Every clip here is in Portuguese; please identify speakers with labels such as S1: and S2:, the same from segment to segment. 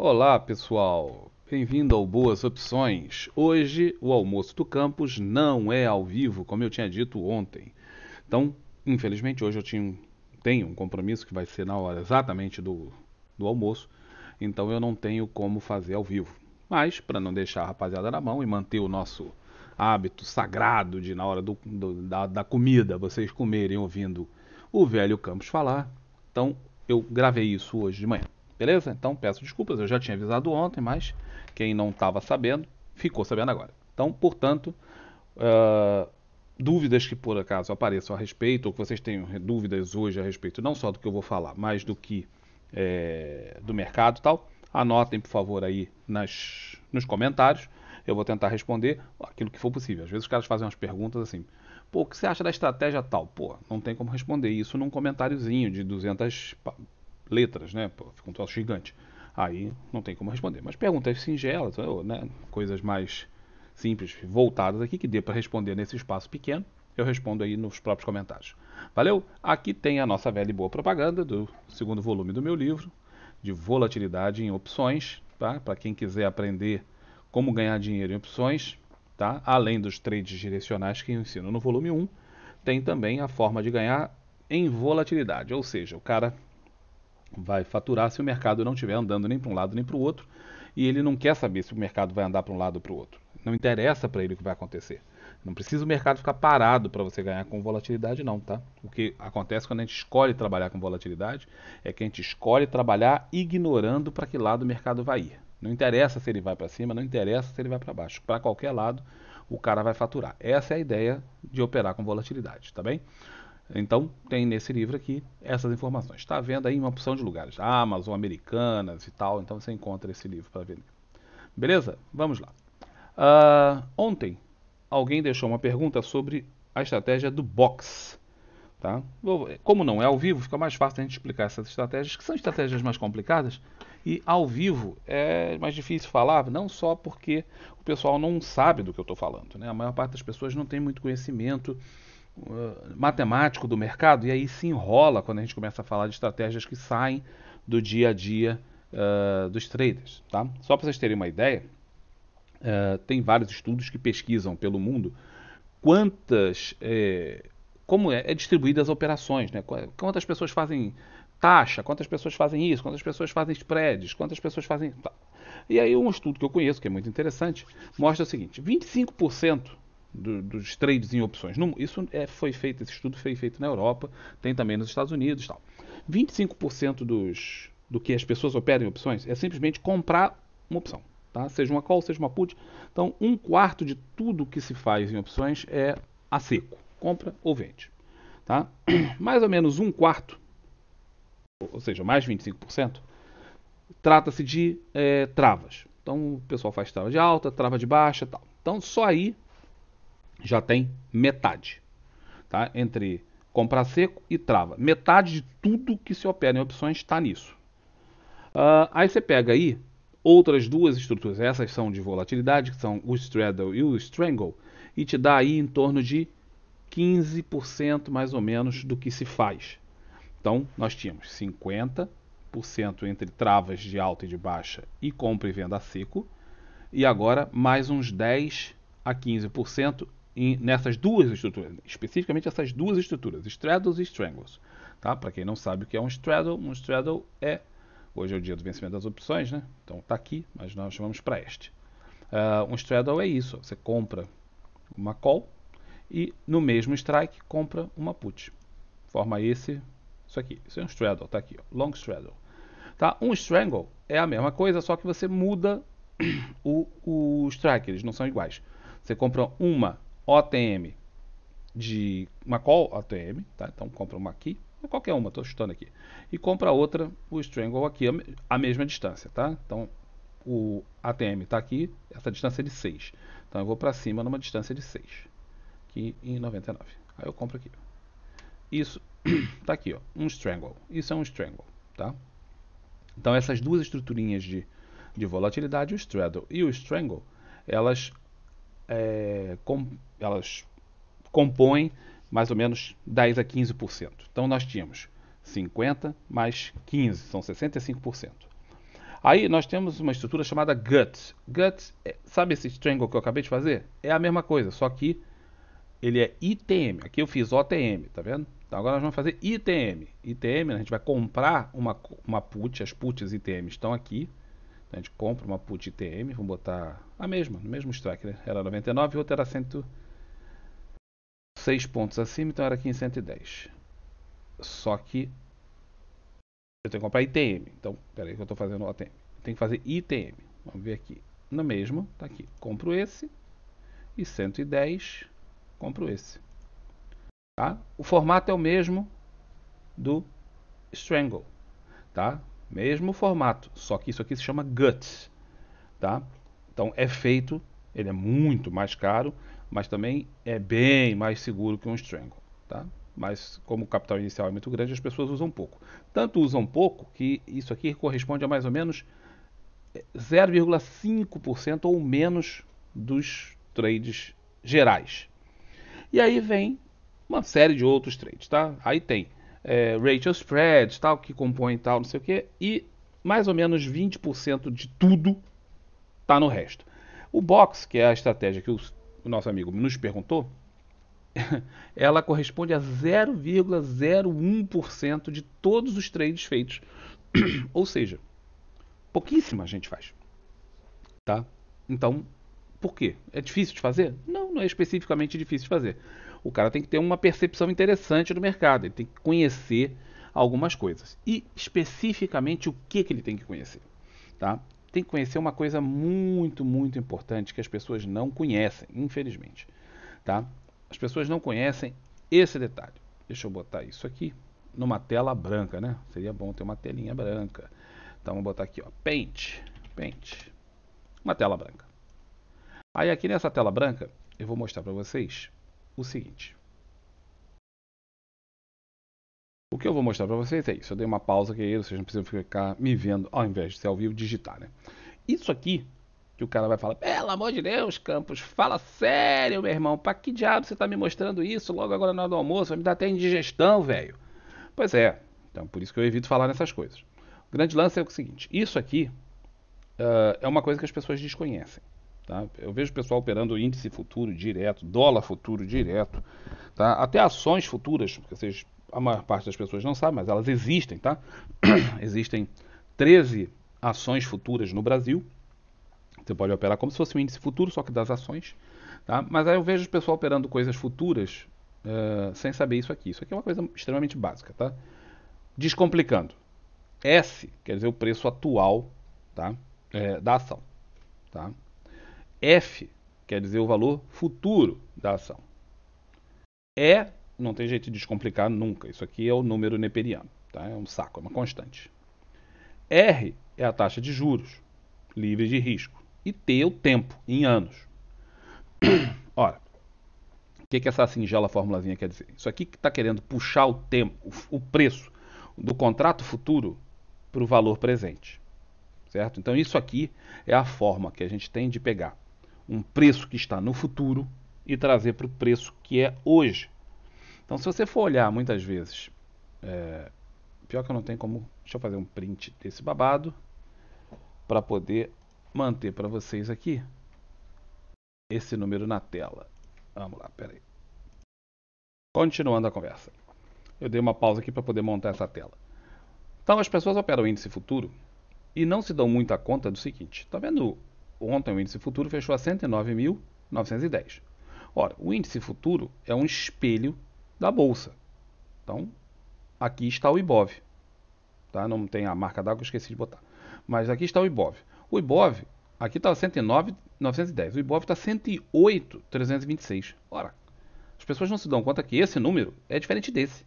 S1: Olá, pessoal. Bem-vindo ao Boas Opções. Hoje o almoço do campus não é ao vivo, como eu tinha dito ontem. Então, infelizmente, hoje eu tinha, tenho um compromisso que vai ser na hora exatamente do, do almoço, então eu não tenho como fazer ao vivo. Mas, para não deixar a rapaziada na mão e manter o nosso hábito sagrado de, na hora do, do, da, da comida, vocês comerem ouvindo o velho Campos falar, então eu gravei isso hoje de manhã. Beleza? Então peço desculpas, eu já tinha avisado ontem, mas quem não estava sabendo, ficou sabendo agora. Então, portanto, uh, dúvidas que por acaso apareçam a respeito, ou que vocês tenham dúvidas hoje a respeito, não só do que eu vou falar, mas do que é, do mercado e tal, anotem, por favor, aí nas, nos comentários. Eu vou tentar responder aquilo que for possível. Às vezes os caras fazem umas perguntas assim, pô, o que você acha da estratégia tal? Pô, não tem como responder isso num comentáriozinho de 200 letras, né? Pô, fica um troço gigante. Aí não tem como responder. Mas perguntas singelas, né? coisas mais simples, voltadas aqui, que dê para responder nesse espaço pequeno, eu respondo aí nos próprios comentários. Valeu? Aqui tem a nossa velha e boa propaganda do segundo volume do meu livro, de volatilidade em opções, tá? Para quem quiser aprender como ganhar dinheiro em opções, tá? Além dos trades direcionais que eu ensino no volume 1, tem também a forma de ganhar em volatilidade, ou seja, o cara vai faturar se o mercado não estiver andando nem para um lado nem para o outro, e ele não quer saber se o mercado vai andar para um lado ou para o outro. Não interessa para ele o que vai acontecer. Não precisa o mercado ficar parado para você ganhar com volatilidade, não, tá? O que acontece quando a gente escolhe trabalhar com volatilidade é que a gente escolhe trabalhar ignorando para que lado o mercado vai ir. Não interessa se ele vai para cima, não interessa se ele vai para baixo. Para qualquer lado, o cara vai faturar. Essa é a ideia de operar com volatilidade, tá bem? Então, tem nesse livro aqui essas informações. Está vendo aí uma opção de lugares. Amazon, Americanas e tal. Então, você encontra esse livro para vender. Beleza? Vamos lá. Uh, ontem, alguém deixou uma pergunta sobre a estratégia do box. Tá? Como não é ao vivo, fica mais fácil a gente explicar essas estratégias, que são estratégias mais complicadas. E ao vivo é mais difícil falar, não só porque o pessoal não sabe do que eu estou falando. Né? A maior parte das pessoas não tem muito conhecimento matemático do mercado, e aí se enrola quando a gente começa a falar de estratégias que saem do dia a dia uh, dos traders. Tá? Só para vocês terem uma ideia, uh, tem vários estudos que pesquisam pelo mundo quantas. É, como é, é distribuídas as operações, né? Quantas pessoas fazem taxa, quantas pessoas fazem isso, quantas pessoas fazem spreads, quantas pessoas fazem. Tá? E aí um estudo que eu conheço, que é muito interessante, mostra o seguinte: 25% do, dos trades em opções. Não, isso é, foi feito, esse estudo foi feito na Europa, tem também nos Estados Unidos tal. 25% dos, do que as pessoas operam em opções é simplesmente comprar uma opção. Tá? Seja uma call, seja uma put. Então, um quarto de tudo que se faz em opções é a seco. Compra ou vende. Tá? Mais ou menos um quarto, ou seja, mais 25%, trata-se de é, travas. Então, o pessoal faz trava de alta, trava de baixa tal. Então, só aí já tem metade. Tá? Entre comprar seco e trava. Metade de tudo que se opera em opções está nisso. Uh, aí você pega aí outras duas estruturas, essas são de volatilidade, que são o straddle e o strangle, e te dá aí em torno de 15% mais ou menos do que se faz. Então, nós tínhamos 50% entre travas de alta e de baixa e compra e venda a seco, e agora mais uns 10 a 15% em, nessas duas estruturas, especificamente essas duas estruturas, straddles e strangles. Tá? Para quem não sabe o que é um straddle, um straddle é, hoje é o dia do vencimento das opções, né? então está aqui, mas nós chamamos para este. Uh, um straddle é isso, você compra uma call e no mesmo strike compra uma put. Forma esse, isso aqui, isso é um straddle, está aqui, ó, long straddle. Tá? Um strangle é a mesma coisa, só que você muda o, o strike, eles não são iguais. Você compra uma OTM de uma call ATM, tá? Então compra uma aqui, qualquer uma, estou chutando aqui. E compra outra, o Strangle aqui, a mesma distância, tá? Então o ATM está aqui, essa distância é de 6. Então eu vou para cima numa distância de 6, aqui em 99. Aí eu compro aqui. Isso está aqui, ó, um Strangle. Isso é um Strangle, tá? Então essas duas estruturinhas de, de volatilidade, o Straddle e o Strangle, elas é, com, elas compõem mais ou menos 10 a 15%. Então nós tínhamos 50 mais 15, são 65%. Aí nós temos uma estrutura chamada gut. Gut, é, sabe esse triangle que eu acabei de fazer? É a mesma coisa, só que ele é ITM. Aqui eu fiz OTM, tá vendo? Então agora nós vamos fazer ITM. ITM, né, a gente vai comprar uma, uma put, as puts ITM estão aqui. A gente compra uma put ITM, vamos botar a mesma, no mesmo strike, né? Era 99 e outra era 106 pontos acima, então era aqui em 110. Só que eu tenho que comprar ITM. Então, peraí que eu estou fazendo o ATM. Eu tenho que fazer ITM. Vamos ver aqui. No mesmo, tá aqui. Compro esse e 110, compro esse. Tá? O formato é o mesmo do Strangle, tá? Mesmo formato, só que isso aqui se chama GUT, tá? Então é feito, ele é muito mais caro, mas também é bem mais seguro que um Strangle, tá? Mas como o capital inicial é muito grande, as pessoas usam pouco. Tanto usam pouco que isso aqui corresponde a mais ou menos 0,5% é, ou menos dos trades gerais. E aí vem uma série de outros trades, tá? Aí tem é, ratio spread, tal, que compõe tal, não sei o quê, e mais ou menos 20% de tudo está no resto. O box, que é a estratégia que o, o nosso amigo nos perguntou, ela corresponde a 0,01% de todos os trades feitos. ou seja, pouquíssima gente faz. Tá? Então, por quê? É difícil de fazer? Não, não é especificamente difícil de fazer o cara tem que ter uma percepção interessante do mercado, ele tem que conhecer algumas coisas. E especificamente o que, que ele tem que conhecer. Tá? Tem que conhecer uma coisa muito, muito importante que as pessoas não conhecem, infelizmente. Tá? As pessoas não conhecem esse detalhe. Deixa eu botar isso aqui numa tela branca, né? Seria bom ter uma telinha branca. Então vou botar aqui, ó, Paint, Paint. Uma tela branca. Aí aqui nessa tela branca, eu vou mostrar para vocês o seguinte. O que eu vou mostrar para vocês é isso. Eu dei uma pausa aqui, é vocês não precisam ficar me vendo ao invés de ser ao vivo digitar, né? Isso aqui que o cara vai falar, pelo amor de Deus, Campos, fala sério, meu irmão, para que diabo você está me mostrando isso logo agora na hora do almoço? Vai me dar até indigestão, velho. Pois é, então por isso que eu evito falar nessas coisas. O grande lance é o seguinte, isso aqui uh, é uma coisa que as pessoas desconhecem. Tá? Eu vejo o pessoal operando índice futuro direto, dólar futuro direto, tá? até ações futuras, porque vocês, a maior parte das pessoas não sabe, mas elas existem. Tá? existem 13 ações futuras no Brasil. Você pode operar como se fosse um índice futuro, só que das ações. Tá? Mas aí eu vejo o pessoal operando coisas futuras uh, sem saber isso aqui. Isso aqui é uma coisa extremamente básica. Tá? Descomplicando. S quer dizer o preço atual tá? É, da ação. Tá? F quer dizer o valor futuro da ação. E não tem jeito de descomplicar nunca. Isso aqui é o número neperiano. Tá? É um saco, é uma constante. R é a taxa de juros, livre de risco. E T é o tempo, em anos. Ora, o que, que essa singela formulazinha quer dizer? Isso aqui que está querendo puxar o tempo, o preço do contrato futuro para o valor presente. Certo? Então, isso aqui é a forma que a gente tem de pegar um preço que está no futuro e trazer para o preço que é hoje. Então, se você for olhar muitas vezes, é, pior que eu não tenho como. Deixa eu fazer um print desse babado para poder manter para vocês aqui esse número na tela. Vamos lá, peraí. Continuando a conversa. Eu dei uma pausa aqui para poder montar essa tela. Então, as pessoas operam o índice futuro e não se dão muita conta do seguinte: está vendo Ontem o índice futuro fechou a 109.910. Ora, o índice futuro é um espelho da bolsa. Então, aqui está o IBOV. Tá? Não tem a marca d'água, esqueci de botar. Mas aqui está o IBOV. O IBOV, aqui está 109,910. O IBOV está 108,326. Ora, as pessoas não se dão conta que esse número é diferente desse.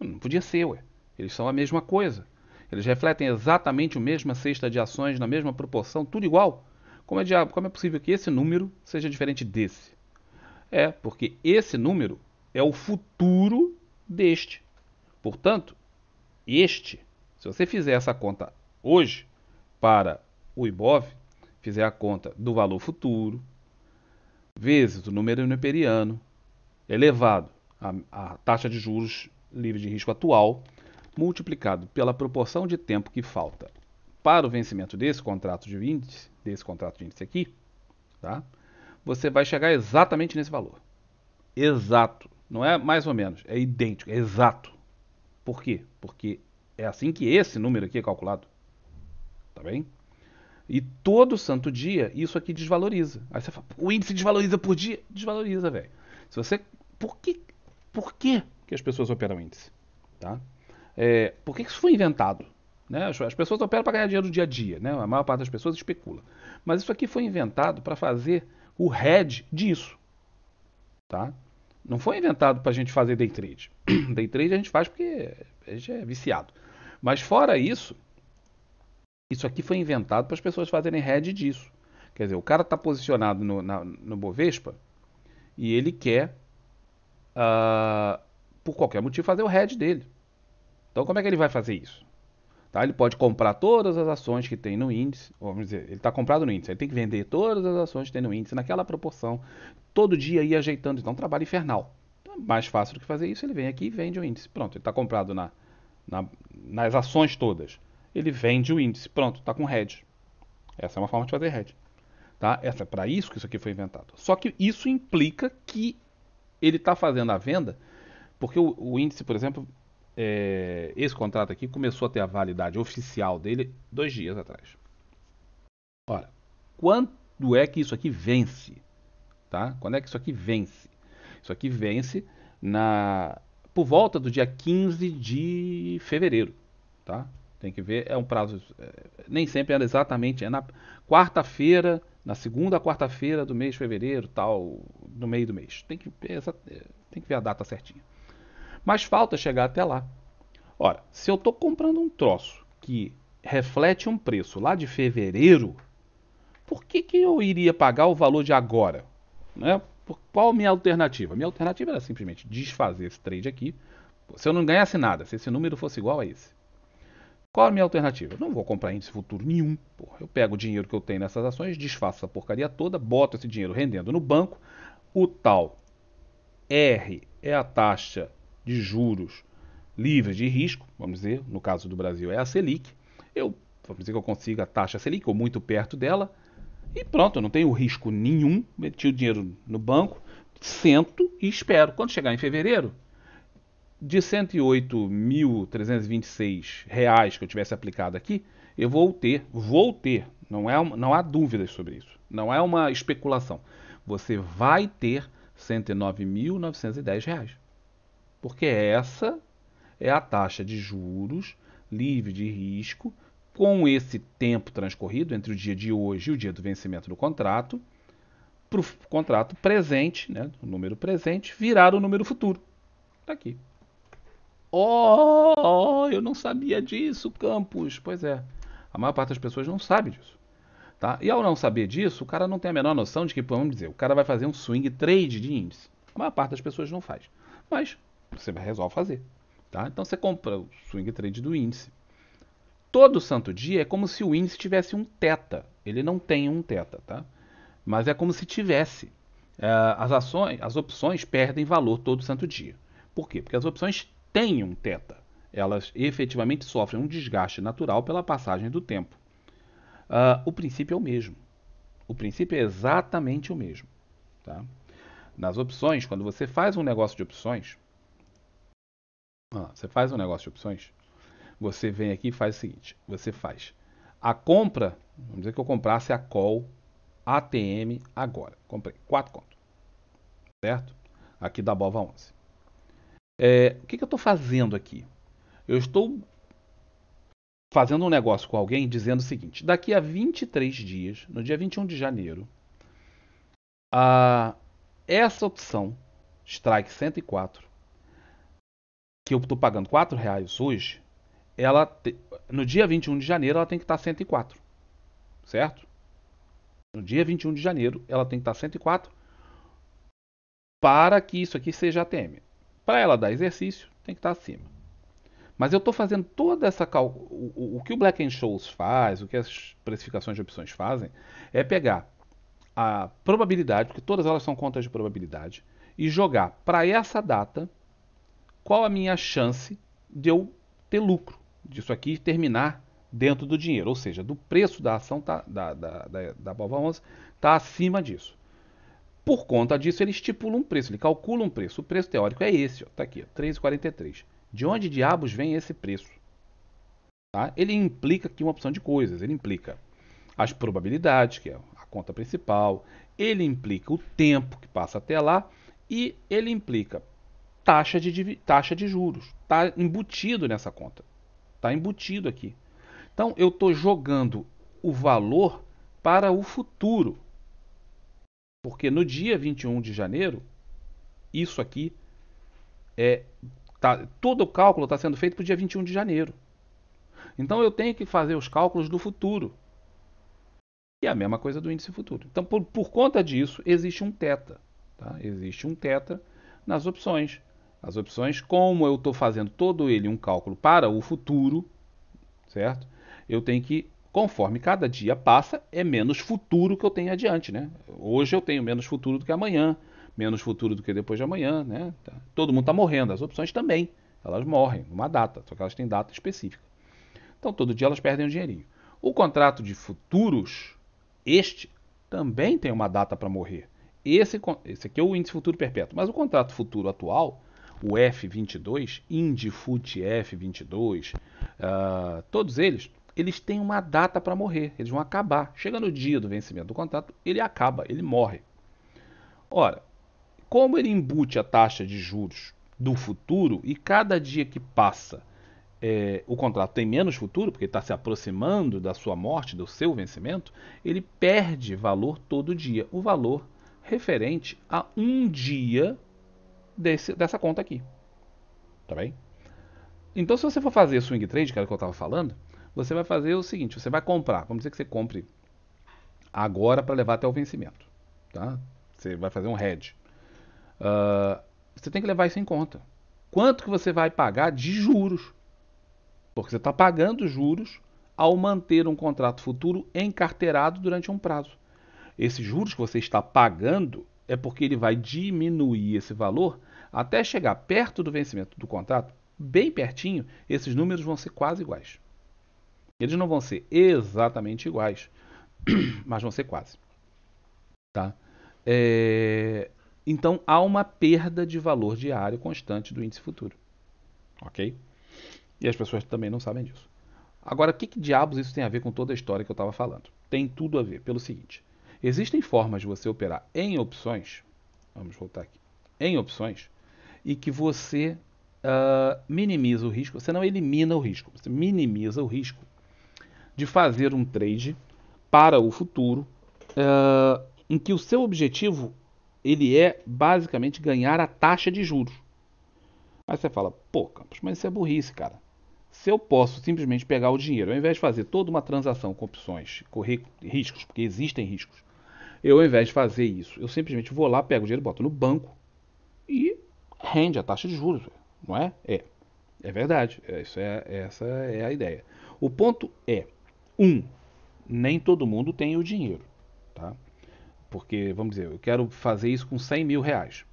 S1: Não podia ser, ué. Eles são a mesma coisa. Eles refletem exatamente a mesma cesta de ações, na mesma proporção, tudo igual. Como é, diabo, como é possível que esse número seja diferente desse? É, porque esse número é o futuro deste. Portanto, este, se você fizer essa conta hoje para o IBOV, fizer a conta do valor futuro, vezes o número neperiano, elevado à, à taxa de juros livre de risco atual, multiplicado pela proporção de tempo que falta para o vencimento desse contrato de índice, desse contrato de índice aqui, tá? Você vai chegar exatamente nesse valor. Exato. Não é mais ou menos, é idêntico, é exato. Por quê? Porque é assim que esse número aqui é calculado. Tá bem? E todo santo dia isso aqui desvaloriza. Aí você fala, o índice desvaloriza por dia? Desvaloriza, velho. Se você. Por que, por que que as pessoas operam índice? Tá? É, por que isso foi inventado? Né? As, pessoas operam para ganhar dinheiro no dia a dia, né? a maior parte das pessoas especula. Mas isso aqui foi inventado para fazer o head disso. Tá? Não foi inventado para a gente fazer day trade. day trade a gente faz porque a gente é viciado. Mas fora isso, isso aqui foi inventado para as pessoas fazerem head disso. Quer dizer, o cara está posicionado no, na, no Bovespa e ele quer, uh, por qualquer motivo, fazer o head dele. Então, como é que ele vai fazer isso? Tá? Ele pode comprar todas as ações que tem no índice, vamos dizer, ele está comprado no índice, ele tem que vender todas as ações que tem no índice naquela proporção, todo dia ir ajeitando, então é um trabalho infernal. Então, é mais fácil do que fazer isso, ele vem aqui e vende o índice. Pronto, ele está comprado na, na, nas ações todas. Ele vende o índice, pronto, está com hedge. Essa é uma forma de fazer hedge. Tá? Essa é para isso que isso aqui foi inventado. Só que isso implica que ele está fazendo a venda, porque o, o índice, por exemplo, é, esse contrato aqui começou a ter a validade oficial dele dois dias atrás. Ora, quando é que isso aqui vence? Tá? Quando é que isso aqui vence? Isso aqui vence na por volta do dia 15 de fevereiro, tá? Tem que ver, é um prazo é, nem sempre é exatamente é na quarta-feira, na segunda quarta-feira do mês de fevereiro, tal, no meio do mês. Tem que é, tem que ver a data certinha. Mas falta chegar até lá. Ora, se eu estou comprando um troço que reflete um preço lá de fevereiro, por que, que eu iria pagar o valor de agora? Né? Por, qual a minha alternativa? Minha alternativa era simplesmente desfazer esse trade aqui. Se eu não ganhasse nada, se esse número fosse igual a esse. Qual a minha alternativa? Eu não vou comprar índice futuro nenhum. Porra, eu pego o dinheiro que eu tenho nessas ações, desfaço essa porcaria toda, boto esse dinheiro rendendo no banco. O tal R é a taxa de juros livres de risco, vamos dizer, no caso do Brasil é a Selic, eu, vamos dizer que eu consiga a taxa Selic ou muito perto dela, e pronto, eu não tenho risco nenhum, meti o dinheiro no banco, sento e espero. Quando chegar em fevereiro, de 108.326 reais que eu tivesse aplicado aqui, eu vou ter, vou ter, não, é uma, não há dúvidas sobre isso, não é uma especulação. Você vai ter 109.910 reais porque essa é a taxa de juros livre de risco com esse tempo transcorrido entre o dia de hoje e o dia do vencimento do contrato, para o contrato presente, né, o número presente, virar o número futuro. Está aqui. Oh, oh, eu não sabia disso, Campos. Pois é, a maior parte das pessoas não sabe disso. Tá? E ao não saber disso, o cara não tem a menor noção de que, vamos dizer, o cara vai fazer um swing trade de índice. A maior parte das pessoas não faz. Mas você resolve fazer. Tá? Então você compra o swing trade do índice. Todo santo dia é como se o índice tivesse um teta. Ele não tem um teta, tá? Mas é como se tivesse. É, as ações, as opções perdem valor todo santo dia. Por quê? Porque as opções têm um teta. Elas efetivamente sofrem um desgaste natural pela passagem do tempo. Ah, o princípio é o mesmo. O princípio é exatamente o mesmo. Tá? Nas opções, quando você faz um negócio de opções, você faz um negócio de opções, você vem aqui e faz o seguinte: você faz a compra, vamos dizer que eu comprasse a call ATM agora. Comprei 4 conto, certo? Aqui da Bova 11. É, o que, que eu estou fazendo aqui? Eu estou fazendo um negócio com alguém dizendo o seguinte: daqui a 23 dias, no dia 21 de janeiro, a, essa opção, Strike 104, que eu estou pagando R$ reais hoje, ela te... no dia 21 de janeiro ela tem que estar tá 104. Certo? No dia 21 de janeiro ela tem que estar tá 104 para que isso aqui seja ATM. Para ela dar exercício, tem que estar tá acima. Mas eu estou fazendo toda essa cal... o, o, o que o Black shows faz, o que as precificações de opções fazem, é pegar a probabilidade, porque todas elas são contas de probabilidade, e jogar para essa data qual a minha chance de eu ter lucro, disso aqui terminar dentro do dinheiro, ou seja, do preço da ação tá, da, da, da, da Bova 11 está acima disso. Por conta disso, ele estipula um preço, ele calcula um preço. O preço teórico é esse, está aqui, 3,43. De onde diabos vem esse preço? Tá? Ele implica aqui uma opção de coisas, ele implica as probabilidades, que é a conta principal, ele implica o tempo que passa até lá e ele implica taxa de, taxa de juros. Está embutido nessa conta. Está embutido aqui. Então, eu estou jogando o valor para o futuro. Porque no dia 21 de janeiro, isso aqui é. Tá, todo o cálculo está sendo feito para o dia 21 de janeiro. Então eu tenho que fazer os cálculos do futuro. E a mesma coisa do índice futuro. Então, por, por conta disso, existe um teta. Tá? Existe um teta nas opções as opções, como eu estou fazendo todo ele um cálculo para o futuro, certo? Eu tenho que, conforme cada dia passa, é menos futuro que eu tenho adiante, né? Hoje eu tenho menos futuro do que amanhã, menos futuro do que depois de amanhã, né? Tá. Todo mundo está morrendo, as opções também, elas morrem numa data, só que elas têm data específica. Então todo dia elas perdem o dinheirinho. O contrato de futuros, este também tem uma data para morrer. Esse, esse aqui é o índice futuro perpétuo, mas o contrato futuro atual o F22, IndyFoot F22, uh, todos eles, eles têm uma data para morrer, eles vão acabar. Chega no dia do vencimento do contrato, ele acaba, ele morre. Ora, como ele embute a taxa de juros do futuro e cada dia que passa é, o contrato tem menos futuro, porque está se aproximando da sua morte, do seu vencimento, ele perde valor todo dia, o valor referente a um dia desse, dessa conta aqui. Tá bem? Então, se você for fazer swing trade, que era o que eu estava falando, você vai fazer o seguinte: você vai comprar. Vamos dizer que você compre agora para levar até o vencimento. Tá? Você vai fazer um hedge. Uh, você tem que levar isso em conta. Quanto que você vai pagar de juros? Porque você está pagando juros ao manter um contrato futuro encarteirado durante um prazo. Esses juros que você está pagando é porque ele vai diminuir esse valor até chegar perto do vencimento do contrato, bem pertinho, esses números vão ser quase iguais. Eles não vão ser exatamente iguais, mas vão ser quase. Tá? É... Então há uma perda de valor diário constante do índice futuro. Ok? E as pessoas também não sabem disso. Agora, o que, que diabos isso tem a ver com toda a história que eu estava falando? Tem tudo a ver, pelo seguinte. Existem formas de você operar em opções, vamos voltar aqui, em opções, e que você uh, minimiza o risco, você não elimina o risco, você minimiza o risco de fazer um trade para o futuro, uh, em que o seu objetivo ele é basicamente ganhar a taxa de juros. Aí você fala, pô, Campos, mas isso é burrice, cara. Se eu posso simplesmente pegar o dinheiro, ao invés de fazer toda uma transação com opções, correr riscos, porque existem riscos, eu, ao invés de fazer isso, eu simplesmente vou lá, pego o dinheiro, boto no banco e rende a taxa de juros, não é? É. É verdade. É, isso é, é, essa é a ideia. O ponto é, um, nem todo mundo tem o dinheiro, tá? Porque, vamos dizer, eu quero fazer isso com 100 mil reais.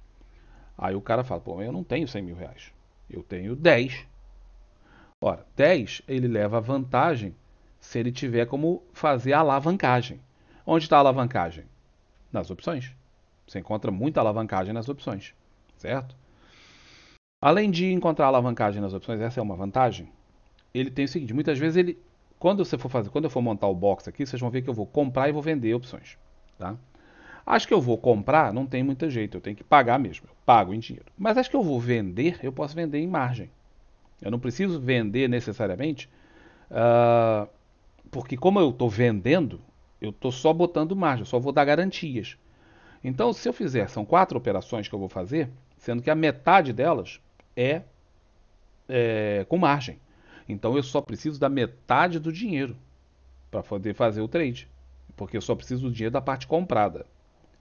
S1: Aí o cara fala, pô, eu não tenho 100 mil reais, eu tenho 10. Ora, 10 ele leva vantagem se ele tiver como fazer a alavancagem. Onde está a alavancagem? nas opções. Você encontra muita alavancagem nas opções, certo? Além de encontrar alavancagem nas opções, essa é uma vantagem. Ele tem o seguinte, muitas vezes ele quando você for fazer, quando eu for montar o box aqui, vocês vão ver que eu vou comprar e vou vender opções, tá? Acho que eu vou comprar, não tem muito jeito, eu tenho que pagar mesmo, eu pago em dinheiro. Mas acho que eu vou vender, eu posso vender em margem. Eu não preciso vender necessariamente, uh, porque como eu estou vendendo, eu estou só botando margem, só vou dar garantias. Então, se eu fizer, são quatro operações que eu vou fazer, sendo que a metade delas é, é com margem. Então, eu só preciso da metade do dinheiro para poder fazer o trade, porque eu só preciso do dinheiro da parte comprada.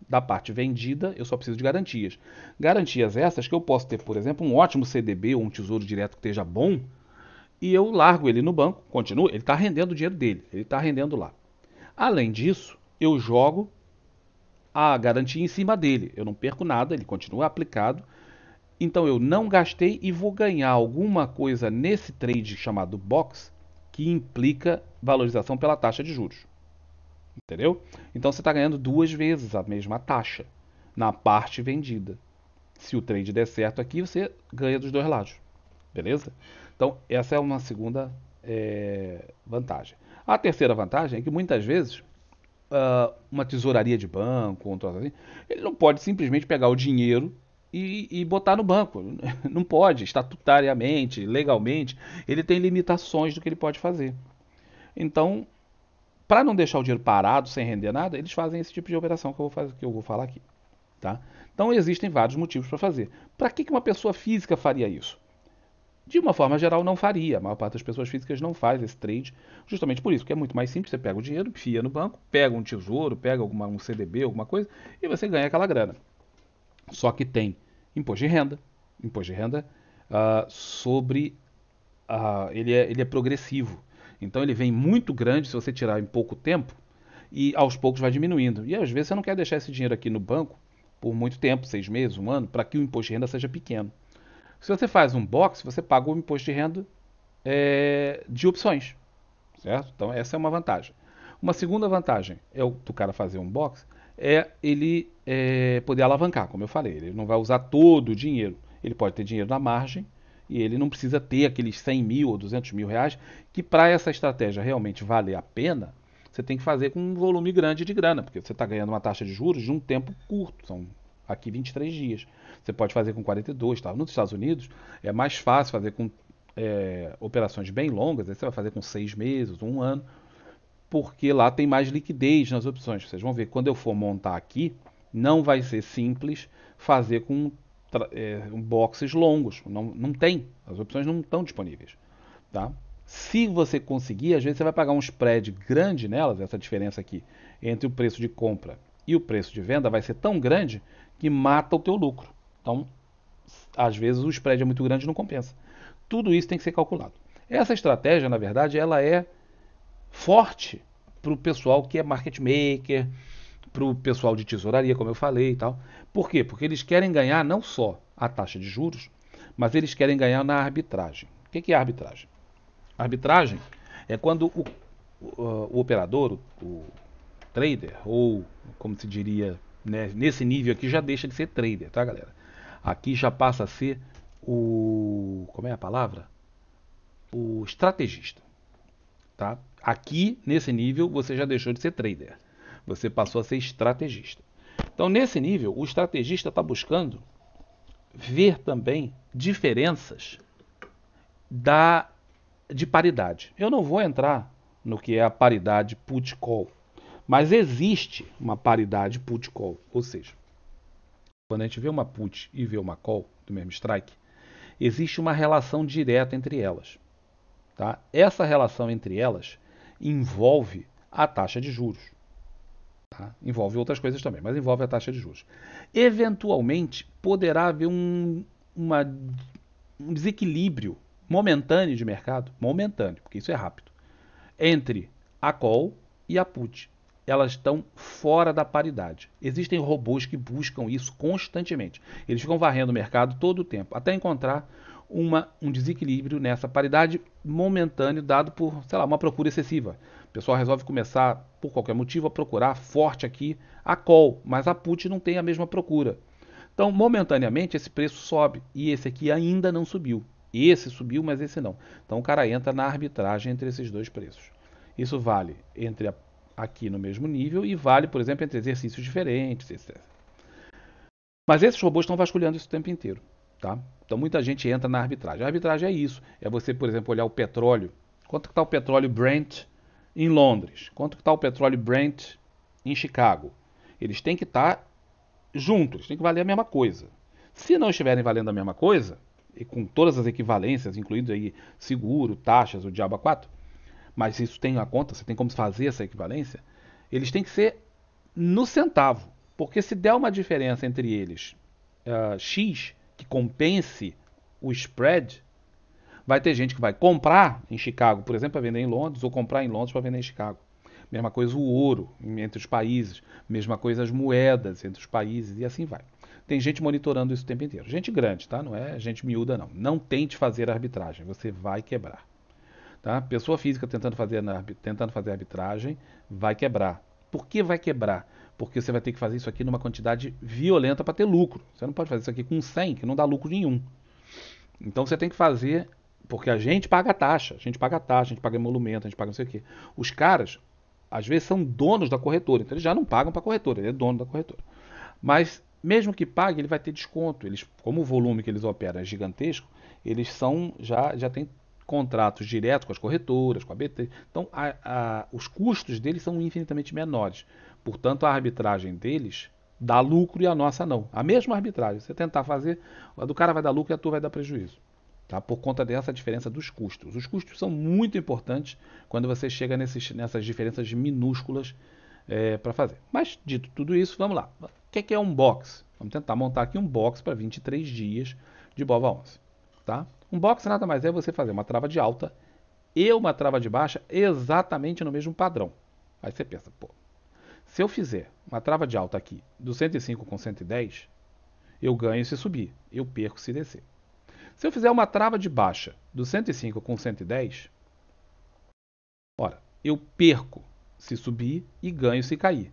S1: Da parte vendida, eu só preciso de garantias. Garantias essas que eu posso ter, por exemplo, um ótimo CDB ou um tesouro direto que esteja bom, e eu largo ele no banco, continua, ele está rendendo o dinheiro dele, ele está rendendo lá. Além disso, eu jogo a garantia em cima dele. Eu não perco nada, ele continua aplicado. Então eu não gastei e vou ganhar alguma coisa nesse trade chamado box que implica valorização pela taxa de juros. Entendeu? Então você está ganhando duas vezes a mesma taxa na parte vendida. Se o trade der certo aqui, você ganha dos dois lados. Beleza? Então essa é uma segunda é, vantagem. A terceira vantagem é que muitas vezes ah, uma tesouraria de banco, um troço assim, ele não pode simplesmente pegar o dinheiro e, e, botar no banco. Não pode, estatutariamente, legalmente, ele tem limitações do que ele pode fazer. Então, para não deixar o dinheiro parado sem render nada, eles fazem esse tipo de operação que eu vou, fazer, que eu vou falar aqui. Tá? Então, existem vários motivos para fazer. Para que, que uma pessoa física faria isso? de uma forma geral, não faria. A maior parte das pessoas físicas não faz esse trade, justamente por isso, que é muito mais simples. Você pega o dinheiro, fia no banco, pega um tesouro, pega alguma, um CDB, alguma coisa, e você ganha aquela grana. Só que tem imposto de renda, imposto de renda uh, sobre. Uh, ele, é, ele é progressivo. Então ele vem muito grande se você tirar em pouco tempo e aos poucos vai diminuindo. E às vezes você não quer deixar esse dinheiro aqui no banco por muito tempo seis meses, um ano para que o imposto de renda seja pequeno. Se você faz um box, você paga o imposto de renda é, de opções, certo? Então essa é uma vantagem. Uma segunda vantagem é o do cara fazer um box é ele é, poder alavancar, como eu falei. Ele não vai usar todo o dinheiro. Ele pode ter dinheiro na margem e ele não precisa ter aqueles 100 mil ou 200 mil reais que para essa estratégia realmente valer a pena, você tem que fazer com um volume grande de grana, porque você está ganhando uma taxa de juros de um tempo curto, são Aqui 23 dias. Você pode fazer com 42, tal. Nos Estados Unidos é mais fácil fazer com é, operações bem longas, aí né? você vai fazer com seis meses, um ano, porque lá tem mais liquidez nas opções. Vocês vão ver, quando eu for montar aqui, não vai ser simples fazer com é, boxes longos. Não, não tem. As opções não estão disponíveis. Tá? Se você conseguir, às vezes você vai pagar um spread grande nelas, essa diferença aqui entre o preço de compra e o preço de venda vai ser tão grande que mata o teu lucro. Então, às vezes o spread é muito grande e não compensa. Tudo isso tem que ser calculado. Essa estratégia, na verdade, ela é forte para o pessoal que é market maker, para o pessoal de tesouraria, como eu falei e tal. Por quê? Porque eles querem ganhar não só a taxa de juros, mas eles querem ganhar na arbitragem. O que é arbitragem? Arbitragem é quando o, o, o operador, o, o trader, ou como se diria né? Nesse nível aqui já deixa de ser trader, tá galera? Aqui já passa a ser o. Como é a palavra? O estrategista. Tá? Aqui, nesse nível, você já deixou de ser trader. Você passou a ser estrategista. Então, nesse nível, o estrategista está buscando ver também diferenças da de paridade. Eu não vou entrar no que é a paridade put call, mas existe uma paridade put-call, ou seja, quando a gente vê uma put e vê uma call do mesmo strike, existe uma relação direta entre elas. Tá? Essa relação entre elas envolve a taxa de juros. Tá? Envolve outras coisas também, mas envolve a taxa de juros. Eventualmente, poderá haver um, uma, um desequilíbrio momentâneo de mercado, momentâneo, porque isso é rápido, entre a call e a put elas estão fora da paridade. Existem robôs que buscam isso constantemente. Eles ficam varrendo o mercado todo o tempo, até encontrar uma, um desequilíbrio nessa paridade momentâneo dado por, sei lá, uma procura excessiva. O pessoal resolve começar, por qualquer motivo, a procurar forte aqui a call, mas a put não tem a mesma procura. Então, momentaneamente, esse preço sobe e esse aqui ainda não subiu. Esse subiu, mas esse não. Então, o cara entra na arbitragem entre esses dois preços. Isso vale entre a aqui no mesmo nível e vale, por exemplo, entre exercícios diferentes, etc. Mas esses robôs estão vasculhando isso o tempo inteiro. Tá? Então muita gente entra na arbitragem. A arbitragem é isso. É você, por exemplo, olhar o petróleo. Quanto está o petróleo Brent em Londres? Quanto está o petróleo Brent em Chicago? Eles têm que estar tá juntos, têm que valer a mesma coisa. Se não estiverem valendo a mesma coisa, e com todas as equivalências, incluindo aí seguro, taxas, o diabo 4, mas isso tem a conta, você tem como fazer essa equivalência, eles têm que ser no centavo. Porque se der uma diferença entre eles uh, X, que compense o spread, vai ter gente que vai comprar em Chicago, por exemplo, para vender em Londres, ou comprar em Londres para vender em Chicago. Mesma coisa o ouro entre os países, mesma coisa as moedas entre os países e assim vai. Tem gente monitorando isso o tempo inteiro. Gente grande, tá? Não é gente miúda, não. Não tente fazer arbitragem, você vai quebrar. Tá? Pessoa física tentando fazer, na, tentando fazer arbitragem vai quebrar. Por que vai quebrar? Porque você vai ter que fazer isso aqui numa quantidade violenta para ter lucro. Você não pode fazer isso aqui com 100, que não dá lucro nenhum. Então você tem que fazer, porque a gente paga taxa, a gente paga taxa, a gente paga emolumento, a gente paga não sei o quê. Os caras, às vezes, são donos da corretora, então eles já não pagam para a corretora, ele é dono da corretora. Mas mesmo que pague, ele vai ter desconto. Eles, como o volume que eles operam é gigantesco, eles são já já tem contratos diretos com as corretoras, com a BT. Então, a, a, os custos deles são infinitamente menores. Portanto, a arbitragem deles dá lucro e a nossa não. A mesma arbitragem. Você tentar fazer, a do cara vai dar lucro e a tua vai dar prejuízo. Tá? Por conta dessa diferença dos custos. Os custos são muito importantes quando você chega nesses, nessas diferenças minúsculas é, para fazer. Mas, dito tudo isso, vamos lá. O que é, que é um box? Vamos tentar montar aqui um box para 23 dias de BOVA 11. Tá? Um box nada mais é você fazer uma trava de alta e uma trava de baixa exatamente no mesmo padrão. Aí você pensa, pô, se eu fizer uma trava de alta aqui do 105 com 110, eu ganho se subir, eu perco se descer. Se eu fizer uma trava de baixa do 105 com 110, ora, eu perco se subir e ganho se cair.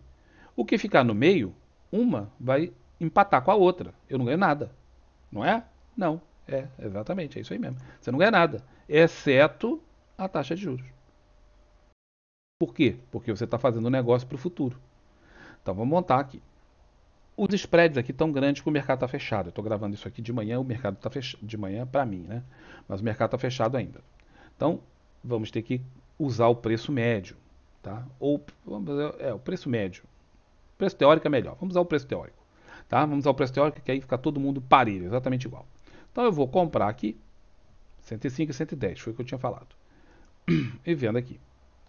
S1: O que ficar no meio, uma vai empatar com a outra. Eu não ganho nada. Não é? Não. É, exatamente, é isso aí mesmo. Você não ganha nada, exceto a taxa de juros. Por quê? Porque você está fazendo um negócio para o futuro. Então vamos montar aqui. Os spreads aqui estão grandes que o mercado está fechado. Eu estou gravando isso aqui de manhã, o mercado está fechado. De manhã para mim, né? Mas o mercado está fechado ainda. Então, vamos ter que usar o preço médio, tá? Ou, vamos é, é, o preço médio. preço teórico é melhor. Vamos usar o preço teórico, tá? Vamos usar o preço teórico que aí fica todo mundo parelho, exatamente igual. Então eu vou comprar aqui 105 e 110, foi o que eu tinha falado. E vendo aqui,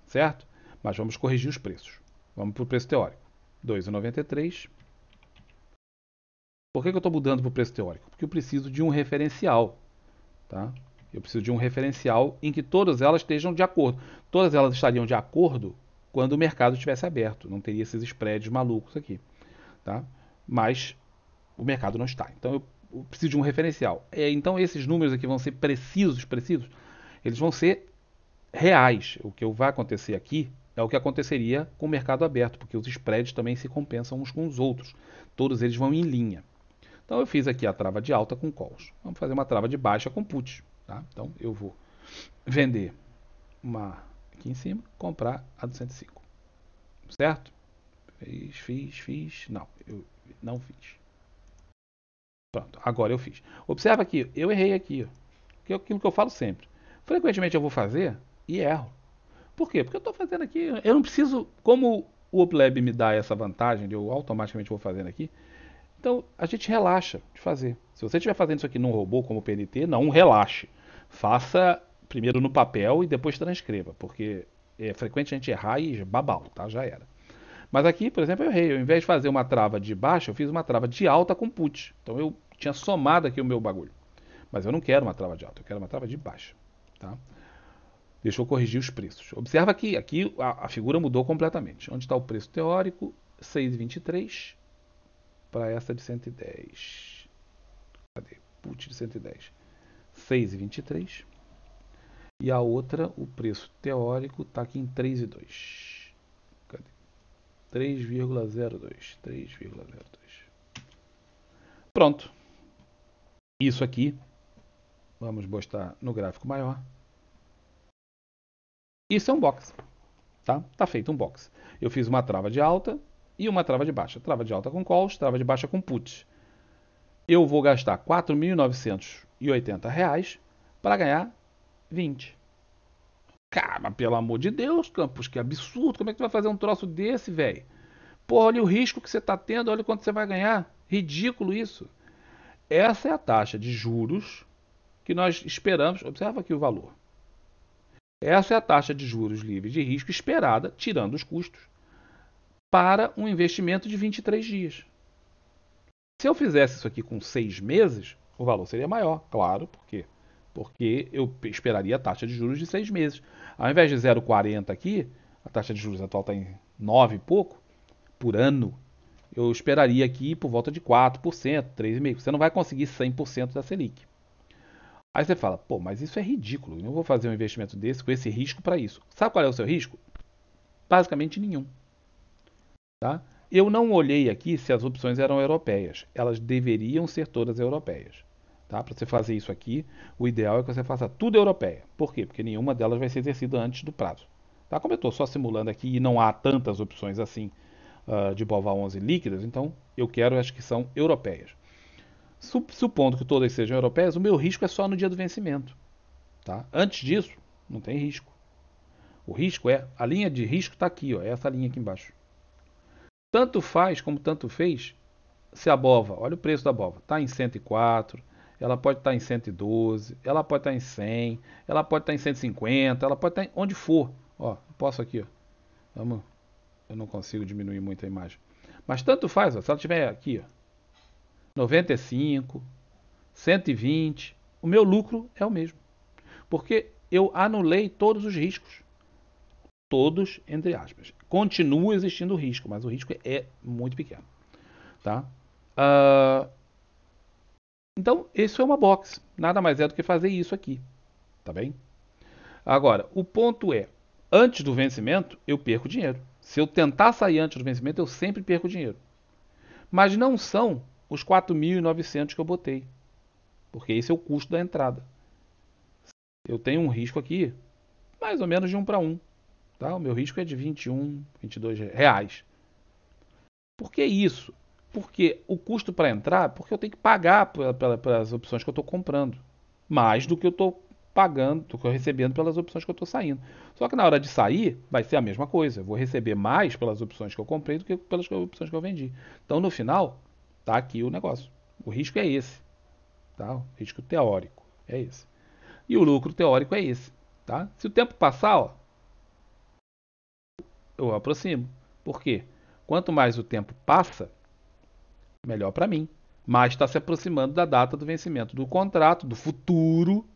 S1: certo? Mas vamos corrigir os preços. Vamos para o preço teórico. 2,93. Por que, que eu estou mudando para o preço teórico? Porque eu preciso de um referencial. Tá? Eu preciso de um referencial em que todas elas estejam de acordo. Todas elas estariam de acordo quando o mercado estivesse aberto. Não teria esses spreads malucos aqui. Tá? Mas o mercado não está. Então eu preciso de um referencial. É, então esses números aqui vão ser precisos, precisos, eles vão ser reais. O que vai acontecer aqui é o que aconteceria com o mercado aberto, porque os spreads também se compensam uns com os outros. Todos eles vão em linha. Então eu fiz aqui a trava de alta com calls. Vamos fazer uma trava de baixa com puts. Tá? Então eu vou vender uma aqui em cima, comprar a 205. Certo? Fiz, fiz, fiz. Não, eu não fiz. Pronto, agora eu fiz. Observa aqui, eu errei aqui, que é aquilo que eu falo sempre. Frequentemente eu vou fazer e erro. Por quê? Porque eu estou fazendo aqui, eu não preciso, como o OpLab me dá essa vantagem de eu automaticamente vou fazendo aqui, então a gente relaxa de fazer. Se você estiver fazendo isso aqui num robô como o PNT, não relaxe. Faça primeiro no papel e depois transcreva, porque é frequente a gente errar e babau, tá? Já era. Mas aqui, por exemplo, eu errei. Ao invés de fazer uma trava de baixa, eu fiz uma trava de alta com put. Então eu tinha somado aqui o meu bagulho. Mas eu não quero uma trava de alta, eu quero uma trava de baixa. Tá? Deixa eu corrigir os preços. Observa que aqui a, a figura mudou completamente. Onde está o preço teórico? 6,23 para essa de 110. Cadê? Put de 110. 6,23. E a outra, o preço teórico, está aqui em 3,2. 3,02. 3,02. Pronto. Isso aqui. Vamos postar no gráfico maior. Isso é um box. Tá? Tá feito um box. Eu fiz uma trava de alta e uma trava de baixa. Trava de alta com calls, trava de baixa com puts. Eu vou gastar R$ 4.980 para ganhar 20. Cara, pelo amor de Deus, Campos, que absurdo. Como é que tu vai fazer um troço desse, velho? Pô, olha o risco que você está tendo, olha quanto você vai ganhar. Ridículo isso. Essa é a taxa de juros que nós esperamos. Observa aqui o valor. Essa é a taxa de juros livres de risco esperada, tirando os custos, para um investimento de 23 dias. Se eu fizesse isso aqui com seis meses, o valor seria maior, claro, porque porque eu esperaria a taxa de juros de seis meses. Ao invés de 0,40 aqui, a taxa de juros atual está em 9 e pouco por ano, eu esperaria aqui por volta de 4%, 3,5%. Você não vai conseguir 100% da Selic. Aí você fala, pô, mas isso é ridículo, eu não vou fazer um investimento desse com esse risco para isso. Sabe qual é o seu risco? Basicamente nenhum. Tá? Eu não olhei aqui se as opções eram europeias. Elas deveriam ser todas europeias. Tá? Para você fazer isso aqui, o ideal é que você faça tudo europeia. Por quê? Porque nenhuma delas vai ser exercida antes do prazo. Tá? Como eu estou só simulando aqui e não há tantas opções assim uh, de BOVA 11 líquidas, então eu quero as que são europeias. Supondo que todas sejam europeias, o meu risco é só no dia do vencimento. Tá? Antes disso, não tem risco. O risco é, a linha de risco está aqui, ó, é essa linha aqui embaixo. Tanto faz como tanto fez se a BOVA, olha o preço da BOVA, está em 104, ela pode estar em 112, ela pode estar em 100, ela pode estar em 150, ela pode estar em onde for. Ó, posso aqui, ó. Vamos, eu não consigo diminuir muito a imagem. Mas tanto faz, ó, se ela estiver aqui, ó, 95, 120, o meu lucro é o mesmo. Porque eu anulei todos os riscos. Todos, entre aspas. Continua existindo risco, mas o risco é muito pequeno. Tá? Uh, então, isso é uma box. Nada mais é do que fazer isso aqui. Tá bem? Agora, o ponto é, antes do vencimento, eu perco dinheiro. Se eu tentar sair antes do vencimento, eu sempre perco dinheiro. Mas não são os 4.900 que eu botei. Porque esse é o custo da entrada. Eu tenho um risco aqui, mais ou menos de 1 para 1. Tá? O meu risco é de 21, 22 reais. Por que isso? Porque o custo para entrar, porque eu tenho que pagar pelas opções que eu estou comprando. Mais do que eu estou pagando, do que eu recebendo pelas opções que eu estou saindo. Só que na hora de sair, vai ser a mesma coisa. Eu vou receber mais pelas opções que eu comprei do que pelas opções que eu vendi. Então, no final, tá aqui o negócio. O risco é esse. Tá? O risco teórico é esse. E o lucro teórico é esse. Tá? Se o tempo passar, ó, eu aproximo. Por quê? Quanto mais o tempo passa, melhor para mim. Mas está se aproximando da data do vencimento do contrato, do futuro.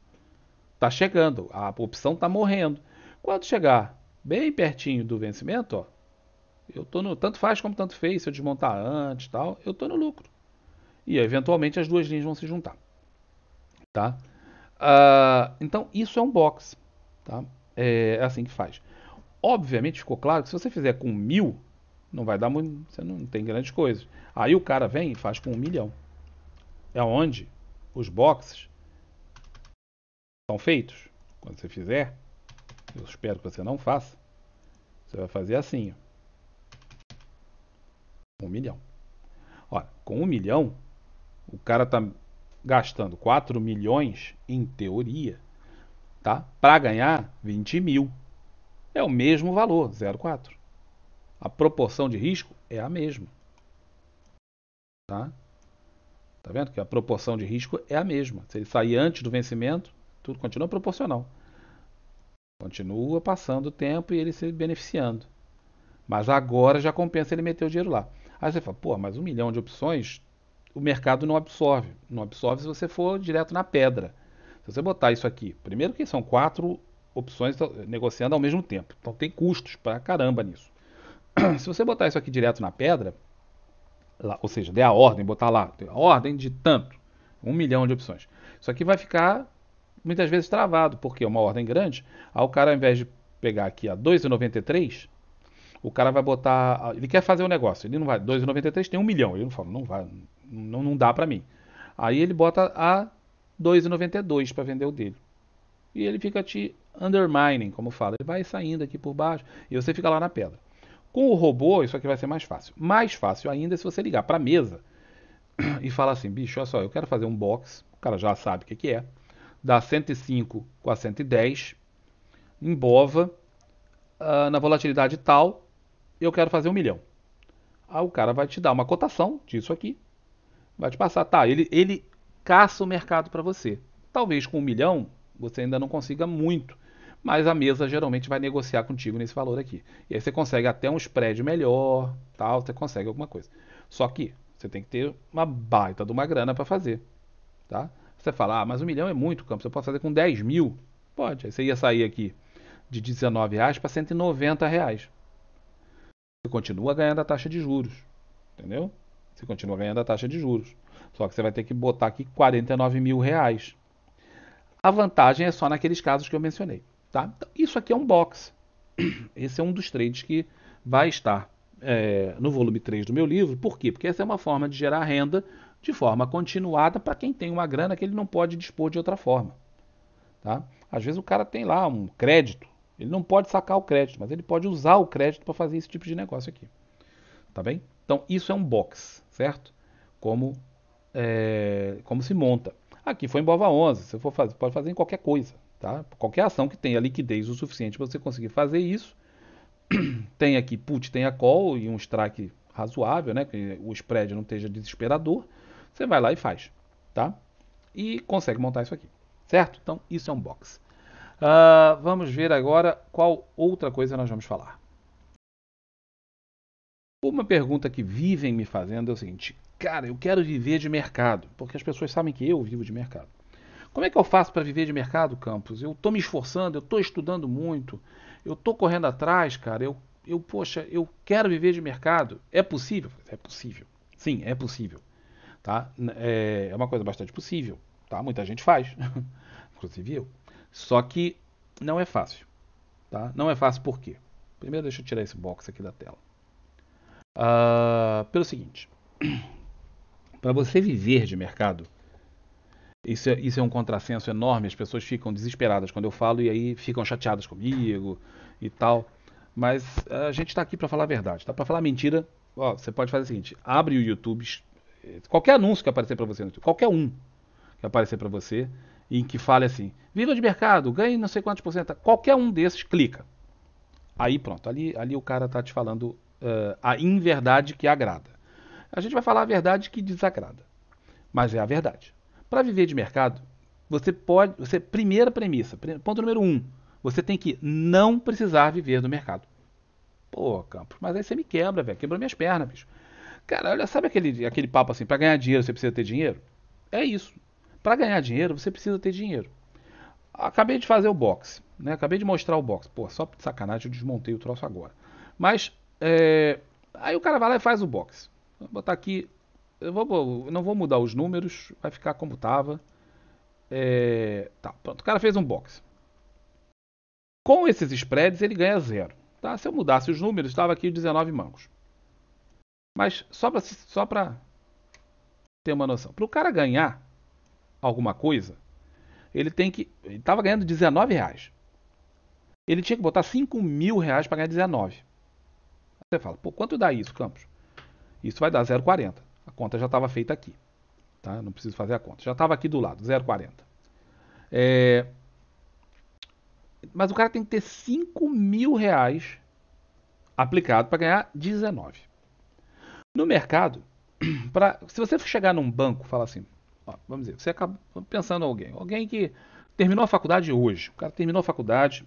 S1: Está chegando, a opção está morrendo. Quando chegar bem pertinho do vencimento, ó, eu tô no tanto faz como tanto fez, se eu desmontar antes, tal, eu tô no lucro. E eventualmente as duas linhas vão se juntar, tá? Uh, então isso é um box, tá? É, é assim que faz. Obviamente ficou claro que se você fizer com mil, não vai dar muito. Você não tem grandes coisas. Aí o cara vem e faz com um milhão. É onde os boxes são feitos. Quando você fizer, eu espero que você não faça. Você vai fazer assim. Um milhão. Olha, com um milhão, o cara está gastando 4 milhões, em teoria, tá? para ganhar 20 mil. É o mesmo valor, 0,4 a proporção de risco é a mesma. Tá? Tá vendo que a proporção de risco é a mesma. Se ele sair antes do vencimento, tudo continua proporcional. Continua passando o tempo e ele se beneficiando. Mas agora já compensa ele meter o dinheiro lá. Aí você fala, pô, mas um milhão de opções o mercado não absorve. Não absorve se você for direto na pedra. Se você botar isso aqui, primeiro que são quatro opções tá, negociando ao mesmo tempo. Então tem custos para caramba nisso. se você botar isso aqui direto na pedra, lá, ou seja, der a ordem, botar lá, a ordem de tanto, um milhão de opções. Isso aqui vai ficar muitas vezes travado, porque é uma ordem grande. Aí o cara, ao invés de pegar aqui a 2,93, o cara vai botar. Ele quer fazer um negócio, ele não vai. 2,93 tem um milhão. Ele não fala, não vai, não, não dá para mim. Aí ele bota a 2,92 para vender o dele. E ele fica te undermining, como fala. Ele vai saindo aqui por baixo e você fica lá na pedra. Com o robô, isso aqui vai ser mais fácil. Mais fácil ainda é se você ligar para a mesa e falar assim, bicho, olha só, eu quero fazer um box, o cara já sabe o que, que é, da 105 com a 110, em bova, uh, ah, na volatilidade tal, eu quero fazer um milhão. Aí o cara vai te dar uma cotação disso aqui, vai te passar, tá, ele, ele caça o mercado para você. Talvez com um milhão você ainda não consiga muito, mas a mesa geralmente vai negociar contigo nesse valor aqui. E aí você consegue até um spread melhor, tal, você consegue alguma coisa. Só que você tem que ter uma baita de uma grana para fazer, tá? Você fala, ah, mas um milhão é muito, Campos, eu posso fazer com 10 mil? Pode, aí você ia sair aqui de 19 reais para 190 reais. Você continua ganhando a taxa de juros, entendeu? Você continua ganhando a taxa de juros. Só que você vai ter que botar aqui 49 mil reais. A vantagem é só naqueles casos que eu mencionei. Tá? Então, isso aqui é um box. Esse é um dos trades que vai estar é, no volume 3 do meu livro. Por quê? Porque essa é uma forma de gerar renda de forma continuada para quem tem uma grana que ele não pode dispor de outra forma. Tá? Às vezes o cara tem lá um crédito, ele não pode sacar o crédito, mas ele pode usar o crédito para fazer esse tipo de negócio aqui. Tá bem? Então isso é um box, certo? Como, é, como se monta. Aqui foi em Bova 11, você for fazer, pode fazer em qualquer coisa. Tá? Qualquer ação que tenha liquidez o suficiente para você conseguir fazer isso. tem aqui put, tem a call e um strike razoável, né? que o spread não esteja desesperador. Você vai lá e faz. Tá? E consegue montar isso aqui. Certo? Então, isso é um box. Uh, vamos ver agora qual outra coisa nós vamos falar. Uma pergunta que vivem me fazendo é o seguinte: cara, eu quero viver de mercado, porque as pessoas sabem que eu vivo de mercado. Como é que eu faço para viver de mercado, Campos? Eu estou me esforçando, eu estou estudando muito, eu estou correndo atrás, cara. Eu, eu, poxa, eu quero viver de mercado. É possível? É possível. Sim, é possível. Tá? É, é uma coisa bastante possível. Tá? Muita gente faz, inclusive eu. Só que não é fácil. Tá? Não é fácil por quê? Primeiro, deixa eu tirar esse box aqui da tela. Uh, pelo seguinte: para você viver de mercado, isso é, isso é um contrassenso enorme, as pessoas ficam desesperadas quando eu falo e aí ficam chateadas comigo e tal. Mas eh, a gente está aqui para falar a verdade, tá? Para falar mentira, ó, você pode fazer o seguinte: abre o YouTube, eh, qualquer anúncio que aparecer para você no YouTube, qualquer um que aparecer para você, em que fale assim: viva de mercado, ganhe não sei quantos por cento, qualquer um desses, clica. Aí pronto, ali, ali o cara tá te falando uh, a inverdade que agrada. A gente vai falar a verdade que desagrada, mas é a verdade. Para viver de mercado, você pode. Você, primeira premissa, ponto número um, você tem que não precisar viver do mercado. Pô, Campos, mas aí você me quebra, velho. quebra minhas pernas, bicho. Cara, olha, sabe aquele, aquele papo assim, para ganhar dinheiro você precisa ter dinheiro? É isso. Para ganhar dinheiro, você precisa ter dinheiro. Acabei de fazer o box, né? Acabei de mostrar o box. Pô, só de sacanagem eu desmontei o troço agora. Mas, é... aí o cara vai lá e faz o box. Vou botar aqui eu vou, não vou mudar os números, vai ficar como estava. É, tá, pronto. O cara fez um box. Com esses spreads, ele ganha zero. Tá? Se eu mudasse os números, estava aqui 19 mangos. Mas só para só ter uma noção. Para o cara ganhar alguma coisa, ele tem que. Ele estava ganhando 19 reais. Ele tinha que botar 5 mil reais para ganhar 19. Você fala, pô, quanto dá isso, Campos? Isso vai dar 0,40. A conta já estava feita aqui. Tá? Não preciso fazer a conta. Já estava aqui do lado, 0,40. É... Mas o cara tem que ter 5 mil reais aplicado para ganhar 19. No mercado, pra... se você chegar num banco e falar assim, ó, vamos dizer, você acaba pensando em alguém, alguém que terminou a faculdade hoje, o cara terminou a faculdade,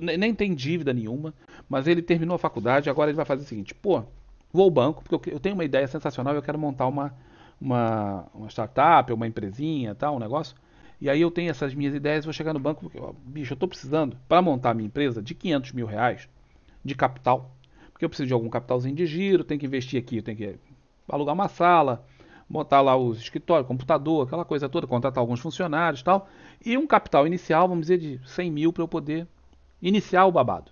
S1: nem tem dívida nenhuma, mas ele terminou a faculdade, agora ele vai fazer o seguinte, pô, vou ao banco, porque eu tenho uma ideia sensacional, eu quero montar uma, uma, uma startup, uma empresinha, tal, um negócio. E aí eu tenho essas minhas ideias, vou chegar no banco, porque, ó, bicho, eu estou precisando, para montar a minha empresa, de 500 mil reais de capital. Porque eu preciso de algum capitalzinho de giro, tenho que investir aqui, tem tenho que alugar uma sala, botar lá os escritórios, computador, aquela coisa toda, contratar alguns funcionários e tal. E um capital inicial, vamos dizer, de 100 mil para eu poder iniciar o babado.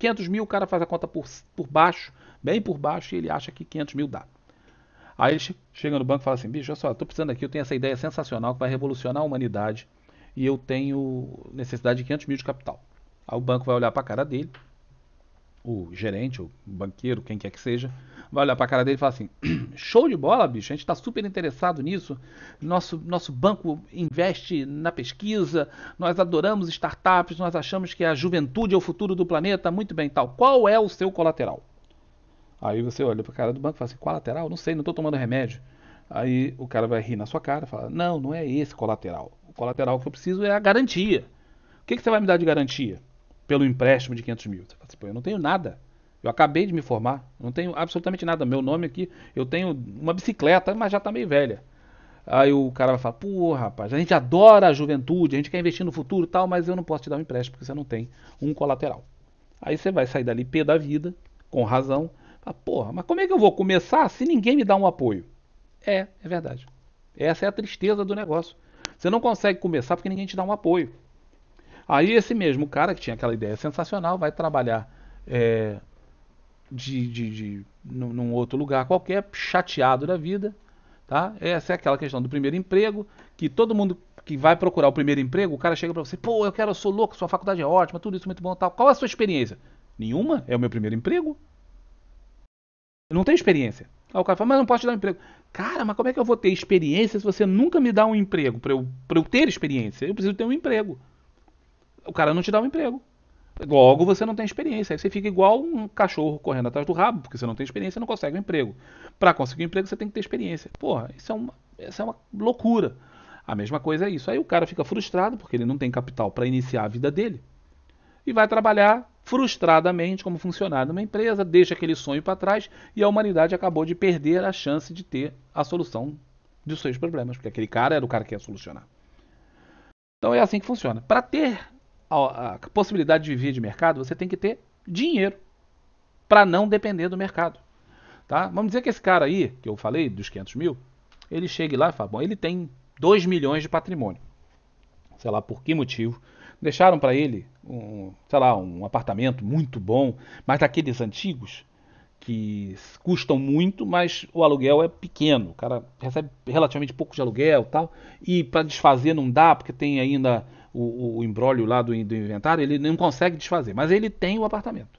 S1: 500 mil, o cara faz a conta por, por baixo, bem por baixo, e ele acha que 500 mil dá. Aí ele chega no banco e fala assim: bicho, olha só, estou precisando aqui, eu tenho essa ideia sensacional que vai revolucionar a humanidade e eu tenho necessidade de 500 mil de capital. Aí o banco vai olhar para a cara dele, o gerente, o banqueiro, quem quer que seja, vai olhar para a cara dele e falar assim: show de bola, bicho, a gente está super interessado nisso. Nosso, nosso banco investe na pesquisa, nós adoramos startups, nós achamos que a juventude é o futuro do planeta, muito bem, tal. Qual é o seu colateral? Aí você olha para a cara do banco e fala assim: colateral? Não sei, não estou tomando remédio. Aí o cara vai rir na sua cara e fala: não, não é esse colateral. O colateral que eu preciso é a garantia. O que, que você vai me dar de garantia? pelo empréstimo de 500 mil. Você fala assim, Pô, eu não tenho nada. Eu acabei de me formar, não tenho absolutamente nada. Meu nome aqui, eu tenho uma bicicleta, mas já está meio velha. Aí o cara vai falar: pô, rapaz, a gente adora a juventude, a gente quer investir no futuro e tal, mas eu não posso te dar um empréstimo porque você não tem um colateral. Aí você vai sair dali pé da vida, com razão. Fala, porra, mas como é que eu vou começar se ninguém me dá um apoio? É, é verdade. Essa é a tristeza do negócio. Você não consegue começar porque ninguém te dá um apoio. Aí esse mesmo cara que tinha aquela ideia sensacional vai trabalhar é, de, de, de num, num outro lugar qualquer, chateado da vida. Tá? Essa é aquela questão do primeiro emprego, que todo mundo que vai procurar o primeiro emprego, o cara chega para você, pô, eu quero, eu sou louco, sua faculdade é ótima, tudo isso muito bom tal. Qual é a sua experiência? Nenhuma, é o meu primeiro emprego. Eu não tenho experiência. Aí o cara fala, mas não posso te dar um emprego. Cara, mas como é que eu vou ter experiência se você nunca me dá um emprego para eu, eu ter experiência? Eu preciso ter um emprego o cara não te dá um emprego. Logo, você não tem experiência. Aí você fica igual um cachorro correndo atrás do rabo, porque você não tem experiência não consegue um emprego. Para conseguir um emprego, você tem que ter experiência. Porra, isso é uma, isso é uma loucura. A mesma coisa é isso. Aí o cara fica frustrado, porque ele não tem capital para iniciar a vida dele. E vai trabalhar frustradamente como funcionário numa empresa, deixa aquele sonho para trás e a humanidade acabou de perder a chance de ter a solução dos seus problemas, porque aquele cara era o cara que ia solucionar. Então é assim que funciona. Para ter a, a possibilidade de viver de mercado, você tem que ter dinheiro para não depender do mercado. Tá? Vamos dizer que esse cara aí, que eu falei, dos 500 mil, ele chega lá e fala, bom, ele tem 2 milhões de patrimônio. Sei lá por que motivo. Deixaram para ele, um, sei lá, um apartamento muito bom, mas daqueles antigos, que custam muito, mas o aluguel é pequeno. O cara recebe relativamente pouco de aluguel tal. E para desfazer não dá, porque tem ainda o, o embrólio lá do, do inventário, ele não consegue desfazer, mas ele tem o apartamento.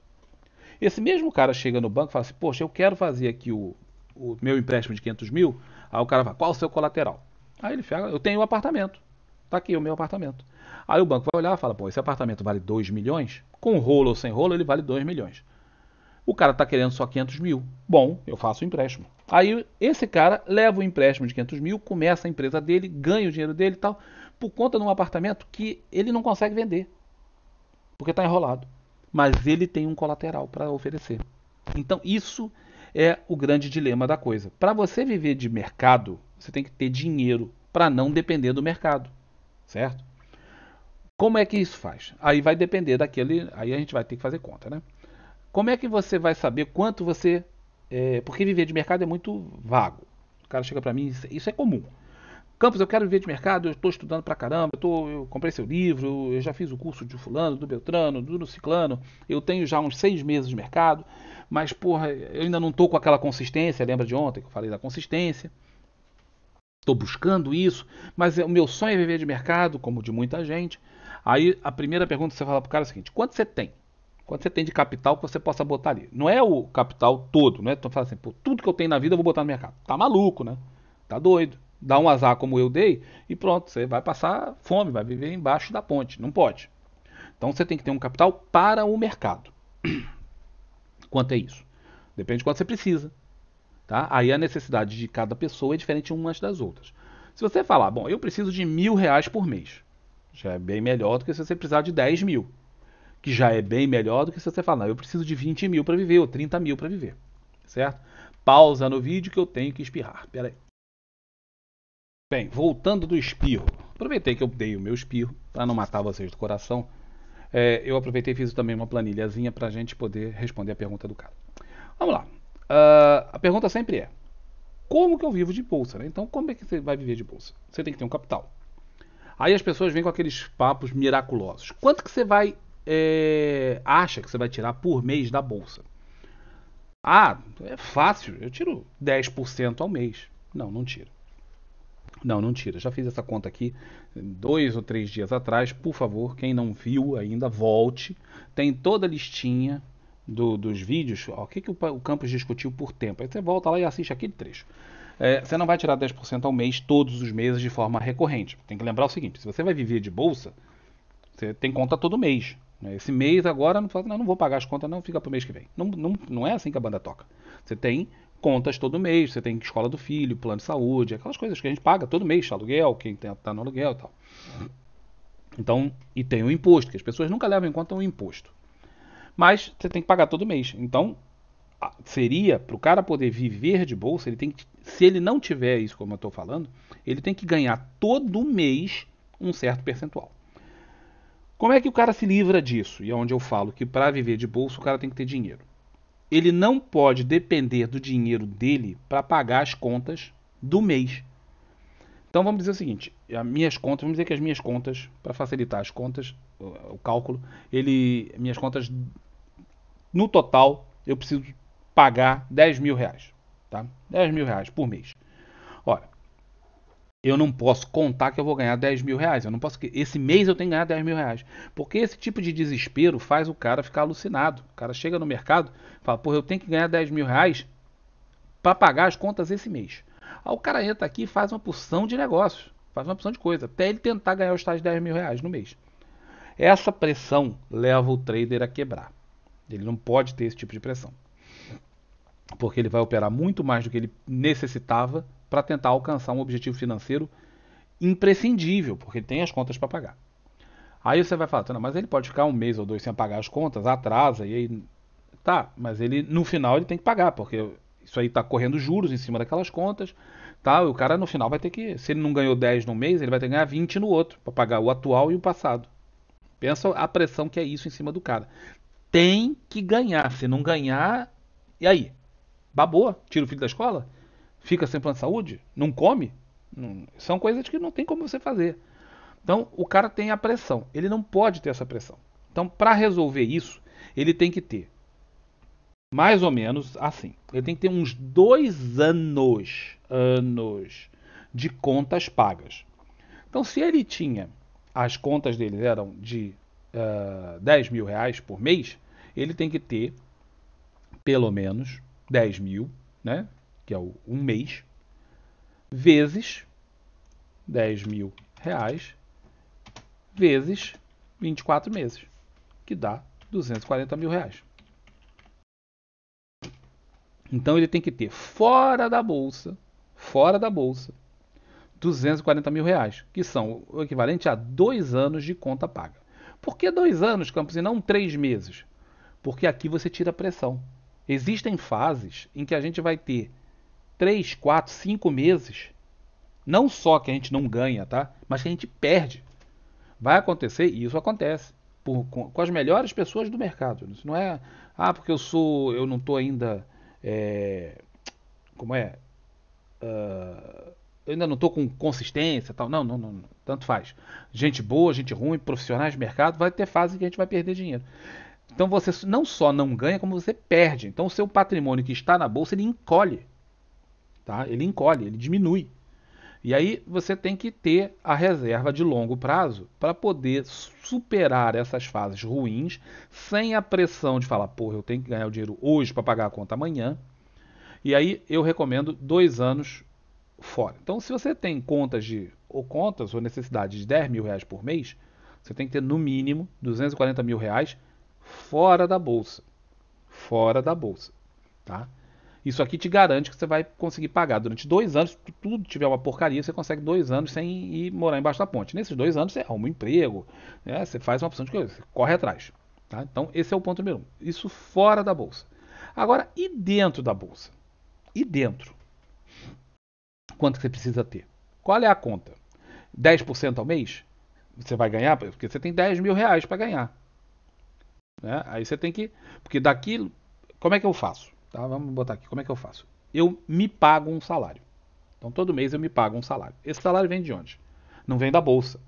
S1: Esse mesmo cara chega no banco e fala assim: Poxa, eu quero fazer aqui o, o meu empréstimo de 500 mil. Aí o cara fala: Qual o seu colateral? Aí ele fala: Eu tenho um apartamento. está aqui o meu apartamento. Aí o banco vai olhar e fala: Pô, esse apartamento vale 2 milhões? Com rolo ou sem rolo, ele vale 2 milhões. O cara está querendo só 500 mil. Bom, eu faço o empréstimo. Aí esse cara leva o empréstimo de 500 mil, começa a empresa dele, ganha o dinheiro dele e tal por conta de um apartamento que ele não consegue vender, porque está enrolado. Mas ele tem um colateral para oferecer. Então, isso é o grande dilema da coisa. Para você viver de mercado, você tem que ter dinheiro para não depender do mercado, certo? Como é que isso faz? Aí vai depender daquele. Aí a gente vai ter que fazer conta, né? Como é que você vai saber quanto você. É, porque viver de mercado é muito vago. O cara chega para mim, isso é comum. Campos, eu quero viver de mercado, eu estou estudando pra caramba, eu, tô, eu comprei seu livro, eu já fiz o curso de fulano, do Beltrano, do Ciclano, eu tenho já uns seis meses de mercado, mas porra, eu ainda não estou com aquela consistência, lembra de ontem que eu falei da consistência? Estou buscando isso, mas é, o meu sonho é viver de mercado, como de muita gente. Aí a primeira pergunta que você fala pro cara é a seguinte: quanto você tem? Quanto você tem de capital que você possa botar ali? Não é o capital todo, né? Então fala assim, pô, tudo que eu tenho na vida eu vou botar no mercado. Tá maluco, né? Tá doido dá um azar como eu dei e pronto, você vai passar fome, vai viver embaixo da ponte. Não pode. Então você tem que ter um capital para o mercado. Quanto é isso? Depende de quanto você precisa. Tá? Aí a necessidade de cada pessoa é diferente umas das outras. Se você falar, bom, eu preciso de mil reais por mês, já é bem melhor do que se você precisar de 10 mil, que já é bem melhor do que se você falar, eu preciso de 20 mil para viver ou 30 mil para viver, certo? Pausa no vídeo que eu tenho que espirrar. Pera aí. Bem, voltando do espirro. Aproveitei que eu dei o meu espirro, para não matar vocês do coração. É, eu aproveitei e fiz também uma planilhazinha para a gente poder responder a pergunta do cara. Vamos lá. Uh, a pergunta sempre é: como que eu vivo de bolsa? Né? Então, como é que você vai viver de bolsa? Você tem que ter um capital. Aí as pessoas vêm com aqueles papos miraculosos. Quanto que você vai é, acha que você vai tirar por mês da bolsa? Ah, é fácil. Eu tiro 10% ao mês. Não, não tiro. Não, não tira. Já fiz essa conta aqui dois ou três dias atrás. Por favor, quem não viu ainda, volte. Tem toda a listinha do, dos vídeos. Ó, o que, que o, o Campos discutiu por tempo. Aí você volta lá e assiste aquele trecho. É, você não vai tirar 10% ao mês todos os meses de forma recorrente. Tem que lembrar o seguinte: se você vai viver de bolsa, você tem conta todo mês. Né? Esse mês agora, não, não, vou pagar as contas, não, fica para o mês que vem. Não, não, não é assim que a banda toca. Você tem contas todo mês, você tem escola do filho, plano de saúde, aquelas coisas que a gente paga todo mês, aluguel, quem está no aluguel e tal. Então, e tem o imposto, que as pessoas nunca levam em conta o imposto. Mas você tem que pagar todo mês. Então, seria para o cara poder viver de bolsa, ele tem que, se ele não tiver isso, como eu estou falando, ele tem que ganhar todo mês um certo percentual. Como é que o cara se livra disso? E é onde eu falo que para viver de bolsa o cara tem que ter dinheiro ele não pode depender do dinheiro dele para pagar as contas do mês. Então vamos dizer o seguinte, as minhas contas, vamos dizer que as minhas contas, para facilitar as contas, o cálculo, ele, minhas contas, no total, eu preciso pagar 10 mil reais, tá? 10 mil reais por mês eu não posso contar que eu vou ganhar 10 mil reais. Eu não posso. Esse mês eu tenho que ganhar 10 mil reais. Porque esse tipo de desespero faz o cara ficar alucinado. O cara chega no mercado fala, porra, eu tenho que ganhar 10 mil reais para pagar as contas esse mês. Aí o cara entra aqui e faz uma porção de negócios. Faz uma porção de coisa. Até ele tentar ganhar os tais 10 mil reais no mês. Essa pressão leva o trader a quebrar. Ele não pode ter esse tipo de pressão. Porque ele vai operar muito mais do que ele necessitava para tentar alcançar um objetivo financeiro imprescindível, porque ele tem as contas para pagar. Aí você vai falar, mas ele pode ficar um mês ou dois sem pagar as contas, atrasa, e aí. Tá, mas ele no final ele tem que pagar, porque isso aí está correndo juros em cima daquelas contas, tá? o cara no final vai ter que, se ele não ganhou 10 no mês, ele vai ter que ganhar 20 no outro, para pagar o atual e o passado. Pensa a pressão que é isso em cima do cara. Tem que ganhar, se não ganhar, e aí? Babou, tira o filho da escola? fica sem plano de saúde, não come, não, são coisas que não tem como você fazer. Então, o cara tem a pressão, ele não pode ter essa pressão. Então, para resolver isso, ele tem que ter mais ou menos assim. Ele tem que ter uns dois anos, anos de contas pagas. Então, se ele tinha as contas dele eram de uh, eh, 10 mil reais por mês, ele tem que ter pelo menos 10 mil, né? que é o um mês, vezes 10 mil reais, vezes 24 meses, que dá 240 mil reais. Então ele tem que ter fora da bolsa, fora da bolsa, 240 mil reais, que são o equivalente a dois anos de conta paga. Por que dois anos, Campos, e não três meses? Porque aqui você tira pressão. Existem fases em que a gente vai ter 3, 4, 5 meses, não só que a gente não ganha, tá? Mas que a gente perde. Vai acontecer, e isso acontece, por, com, com, as melhores pessoas do mercado. Isso não é, ah, porque eu sou, eu não estou ainda, é, como é, uh, eu ainda não estou com consistência tal. Não, não, não, não, tanto faz. Gente boa, gente ruim, profissionais de mercado, vai ter fase que a gente vai perder dinheiro. Então você não só não ganha, como você perde. Então o seu patrimônio que está na bolsa, ele encolhe. Tá? Ele encolhe, ele diminui. E aí você tem que ter a reserva de longo prazo para poder superar essas fases ruins sem a pressão de falar, porra, eu tenho que ganhar o dinheiro hoje para pagar a conta amanhã. E aí eu recomendo dois anos fora. Então, se você tem contas de ou contas ou necessidade de 10 mil reais por mês, você tem que ter no mínimo 240 mil reais fora da bolsa, fora da bolsa, tá? Isso aqui te garante que você vai conseguir pagar. Durante dois anos, tudo tiver uma porcaria, você consegue dois anos sem ir morar embaixo da ponte. Nesses dois anos, você arruma um emprego, né? você faz uma opção de coisa, você corre atrás. Tá? Então, esse é o ponto número um. Isso fora da bolsa. Agora, e dentro da bolsa? E dentro? Quanto que você precisa ter? Qual é a conta? 10% ao mês? Você vai ganhar? Porque você tem 10 mil reais para ganhar. Né? Aí você tem que. Porque daqui. Como é que eu faço? Tá? Vamos botar aqui. Como é que eu faço? Eu me pago um salário. Então todo mês eu me pago um salário. Esse salário vem de onde? Não vem da bolsa.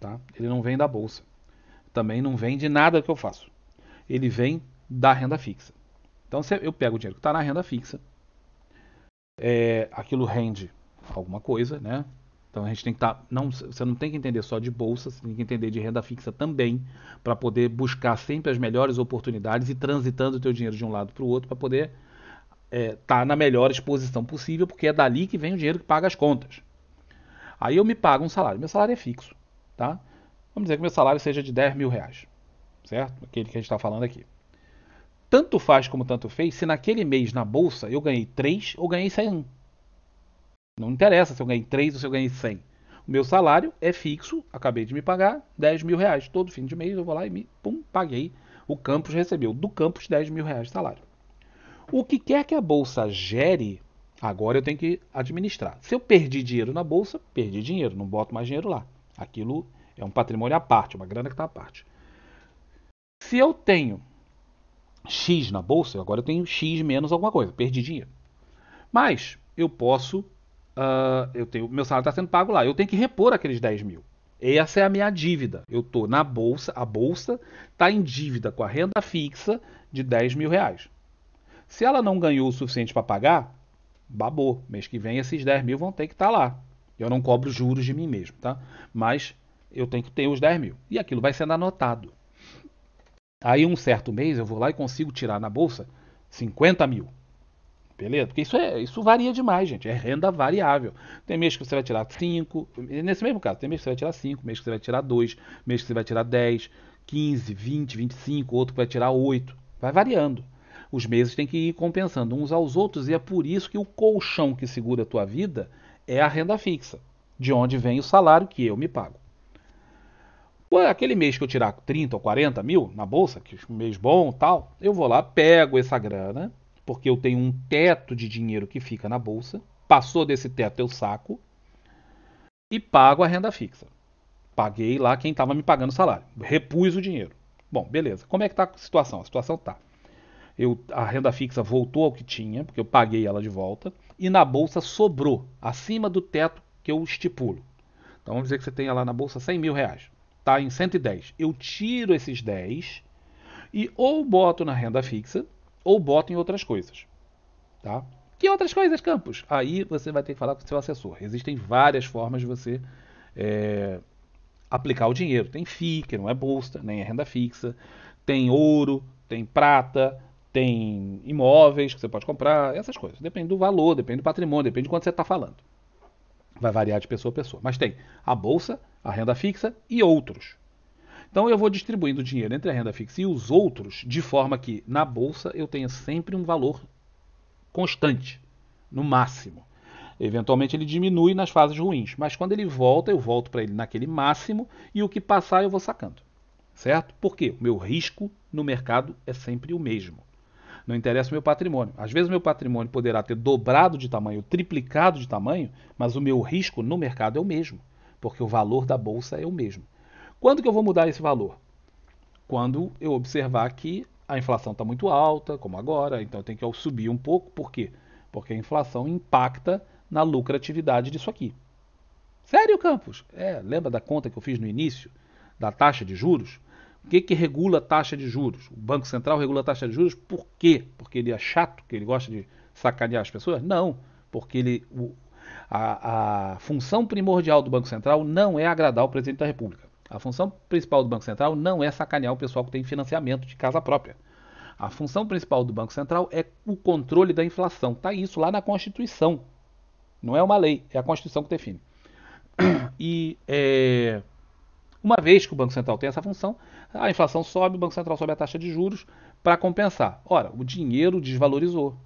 S1: Tá? Ele não vem da bolsa. Também não vem de nada que eu faço. Ele vem da renda fixa. Então eu pego o dinheiro que está na renda fixa. É, aquilo rende alguma coisa, né? Então a gente tem que estar. Tá, não, você não tem que entender só de bolsa, você tem que entender de renda fixa também, para poder buscar sempre as melhores oportunidades e transitando o teu dinheiro de um lado para o outro para poder estar é, tá na melhor exposição possível, porque é dali que vem o dinheiro que paga as contas. Aí eu me pago um salário, meu salário é fixo, tá? Vamos dizer que meu salário seja de 10 mil reais, certo? Aquele que a gente está falando aqui. Tanto faz como tanto fez, se naquele mês na bolsa eu ganhei 3 ou ganhei 100. Não interessa se eu ganhei 3 ou se eu ganhei 100. O meu salário é fixo, acabei de me pagar 10 mil reais. Todo fim de mês eu vou lá e me pum, paguei. O campus recebeu do campus 10 mil reais de salário. O que quer que a bolsa gere, agora eu tenho que administrar. Se eu perdi dinheiro na bolsa, perdi dinheiro, não boto mais dinheiro lá. Aquilo é um patrimônio à parte, uma grana que está à parte. Se eu tenho X na bolsa, agora eu tenho X menos alguma coisa, perdi dinheiro. Mas eu posso uh, eu tenho, meu salário está sendo pago lá, eu tenho que repor aqueles 10 mil. Essa é a minha dívida. Eu estou na bolsa, a bolsa está em dívida com a renda fixa de 10 mil reais. Se ela não ganhou o suficiente para pagar, babou. Mês que vem esses 10 mil vão ter que estar tá lá. Eu não cobro juros de mim mesmo, tá? Mas eu tenho que ter os 10 mil. E aquilo vai sendo anotado. Aí, um certo mês, eu vou lá e consigo tirar na bolsa 50 mil. Beleza? Porque isso, é, isso varia demais, gente. É renda variável. Tem mês que você vai tirar 5, nesse mesmo caso, tem mês que você vai tirar 5, mês que você vai tirar 2, mês que você vai tirar 10, 15, 20, 25, outro que vai tirar 8. Vai variando. Os meses têm que ir compensando uns aos outros e é por isso que o colchão que segura a tua vida é a renda fixa, de onde vem o salário que eu me pago. Aquele mês que eu tirar 30 ou 40 mil na bolsa, que é um mês bom tal, eu vou lá, pego essa grana porque eu tenho um teto de dinheiro que fica na bolsa. Passou desse teto, eu saco e pago a renda fixa. Paguei lá quem estava me pagando o salário. Repus o dinheiro. Bom, beleza. Como é que está a situação? A situação está. Eu, a renda fixa voltou ao que tinha, porque eu paguei ela de volta, e na bolsa sobrou, acima do teto que eu estipulo. Então vamos dizer que você tenha lá na bolsa 100 mil reais, está em 110. Eu tiro esses 10 e ou boto na renda fixa, ou em outras coisas. Tá? Que outras coisas, Campos? Aí você vai ter que falar com o seu assessor. Existem várias formas de você é, aplicar o dinheiro. Tem FII, que não é bolsa, nem é renda fixa. Tem ouro, tem prata, tem imóveis que você pode comprar, essas coisas. Depende do valor, depende do patrimônio, depende de quanto você está falando. Vai variar de pessoa a pessoa. Mas tem a bolsa, a renda fixa e outros. Então eu vou distribuindo o dinheiro entre a renda fixa e os outros, de forma que na bolsa eu tenha sempre um valor constante, no máximo. Eventualmente ele diminui nas fases ruins, mas quando ele volta, eu volto para ele naquele máximo e o que passar eu vou sacando. Certo? Porque o meu risco no mercado é sempre o mesmo. Não interessa o meu patrimônio. Às vezes o meu patrimônio poderá ter dobrado de tamanho, triplicado de tamanho, mas o meu risco no mercado é o mesmo, porque o valor da bolsa é o mesmo. Quando que eu vou mudar esse valor? Quando eu observar que a inflação está muito alta, como agora, então tem que subir um pouco. Por quê? Porque a inflação impacta na lucratividade disso aqui. Sério, Campos? É, lembra da conta que eu fiz no início? Da taxa de juros? O que, que regula a taxa de juros? O Banco Central regula a taxa de juros por quê? Porque ele é chato, que ele gosta de sacanear as pessoas? Não, porque ele, o, a, a função primordial do Banco Central não é agradar o presidente da República. A função principal do Banco Central não é sacanear o pessoal que tem financiamento de casa própria. A função principal do Banco Central é o controle da inflação. Está isso lá na Constituição. Não é uma lei, é a Constituição que define. E é, uma vez que o Banco Central tem essa função, a inflação sobe, o Banco Central sobe a taxa de juros para compensar. Ora, o dinheiro desvalorizou.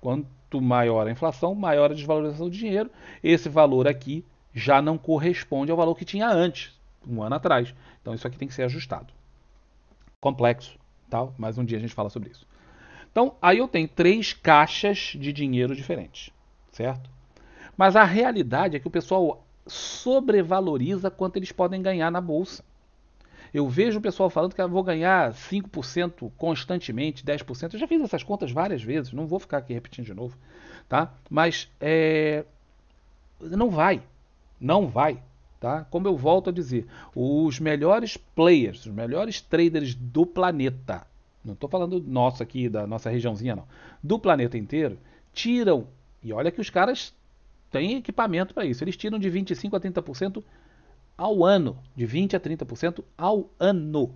S1: Quanto maior a inflação, maior a desvalorização do dinheiro. Esse valor aqui já não corresponde ao valor que tinha antes um ano atrás. Então isso aqui tem que ser ajustado. Complexo, tal, mas um dia a gente fala sobre isso. Então aí eu tenho três caixas de dinheiro diferentes, certo? Mas a realidade é que o pessoal sobrevaloriza quanto eles podem ganhar na bolsa. Eu vejo o pessoal falando que eu vou ganhar 5% constantemente, 10%. Eu já fiz essas contas várias vezes, não vou ficar aqui repetindo de novo, tá? Mas é... não vai, não vai. Tá? Como eu volto a dizer, os melhores players, os melhores traders do planeta, não estou falando nosso aqui, da nossa regiãozinha, não, do planeta inteiro, tiram, e olha que os caras têm equipamento para isso, eles tiram de 25% a 30% ao ano, de 20% a 30% ao ano.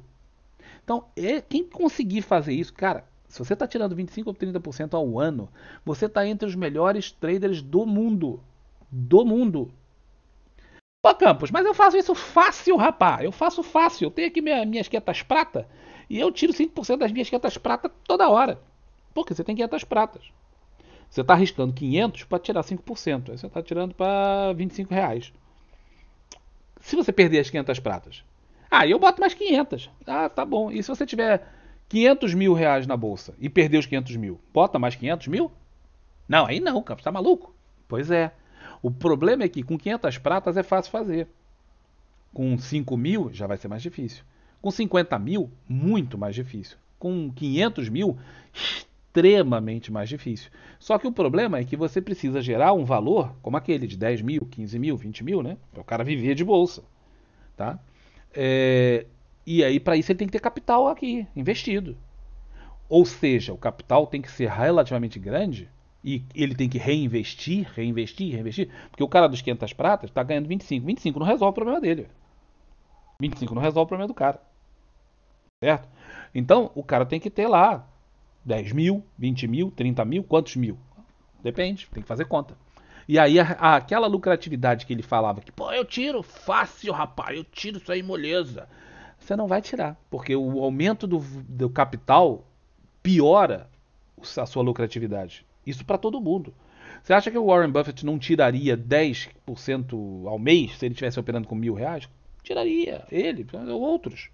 S1: Então, é, quem conseguir fazer isso, cara, se você está tirando 25% ou 30% ao ano, você está entre os melhores traders do mundo. Do mundo. Pô, Campos, mas eu faço isso fácil, rapá. Eu faço fácil. Eu tenho aqui minha, minhas quietas prata e eu tiro 5% das minhas quietas prata toda hora. Porque você tem quietas pratas. Você está arriscando 500 para tirar 5%. Aí você está tirando para 25 reais. Se você perder as 500 pratas, ah, eu boto mais 500. Ah, tá bom. E se você tiver 500 mil reais na bolsa e perder os 500 mil, bota mais 500 mil? Não, aí não, Campos, tá maluco? Pois é. O problema é que com 500 pratas é fácil fazer. Com 5 mil já vai ser mais difícil. Com 50 mil, muito mais difícil. Com 500 mil, extremamente mais difícil. Só que o problema é que você precisa gerar um valor como aquele de 10 mil, 15 mil, 20 mil, né? Para o cara viver de bolsa. Tá? É, e aí, para isso, ele tem que ter capital aqui, investido. Ou seja, o capital tem que ser relativamente grande e ele tem que reinvestir, reinvestir, reinvestir, porque o cara dos 500 pratas está ganhando 25. 25 não resolve o problema dele. 25 não resolve o problema do cara. Certo? Então, o cara tem que ter lá 10 mil, 20 mil, 30 mil, quantos mil? Depende, tem que fazer conta. E aí, a, a, aquela lucratividade que ele falava, que, pô, eu tiro fácil, rapaz, eu tiro isso aí, moleza. Você não vai tirar, porque o aumento do, do capital piora a sua lucratividade. Isso para todo mundo. Você acha que o Warren Buffett não tiraria 10% ao mês se ele estivesse operando com mil reais? Tiraria, ele, ou outros.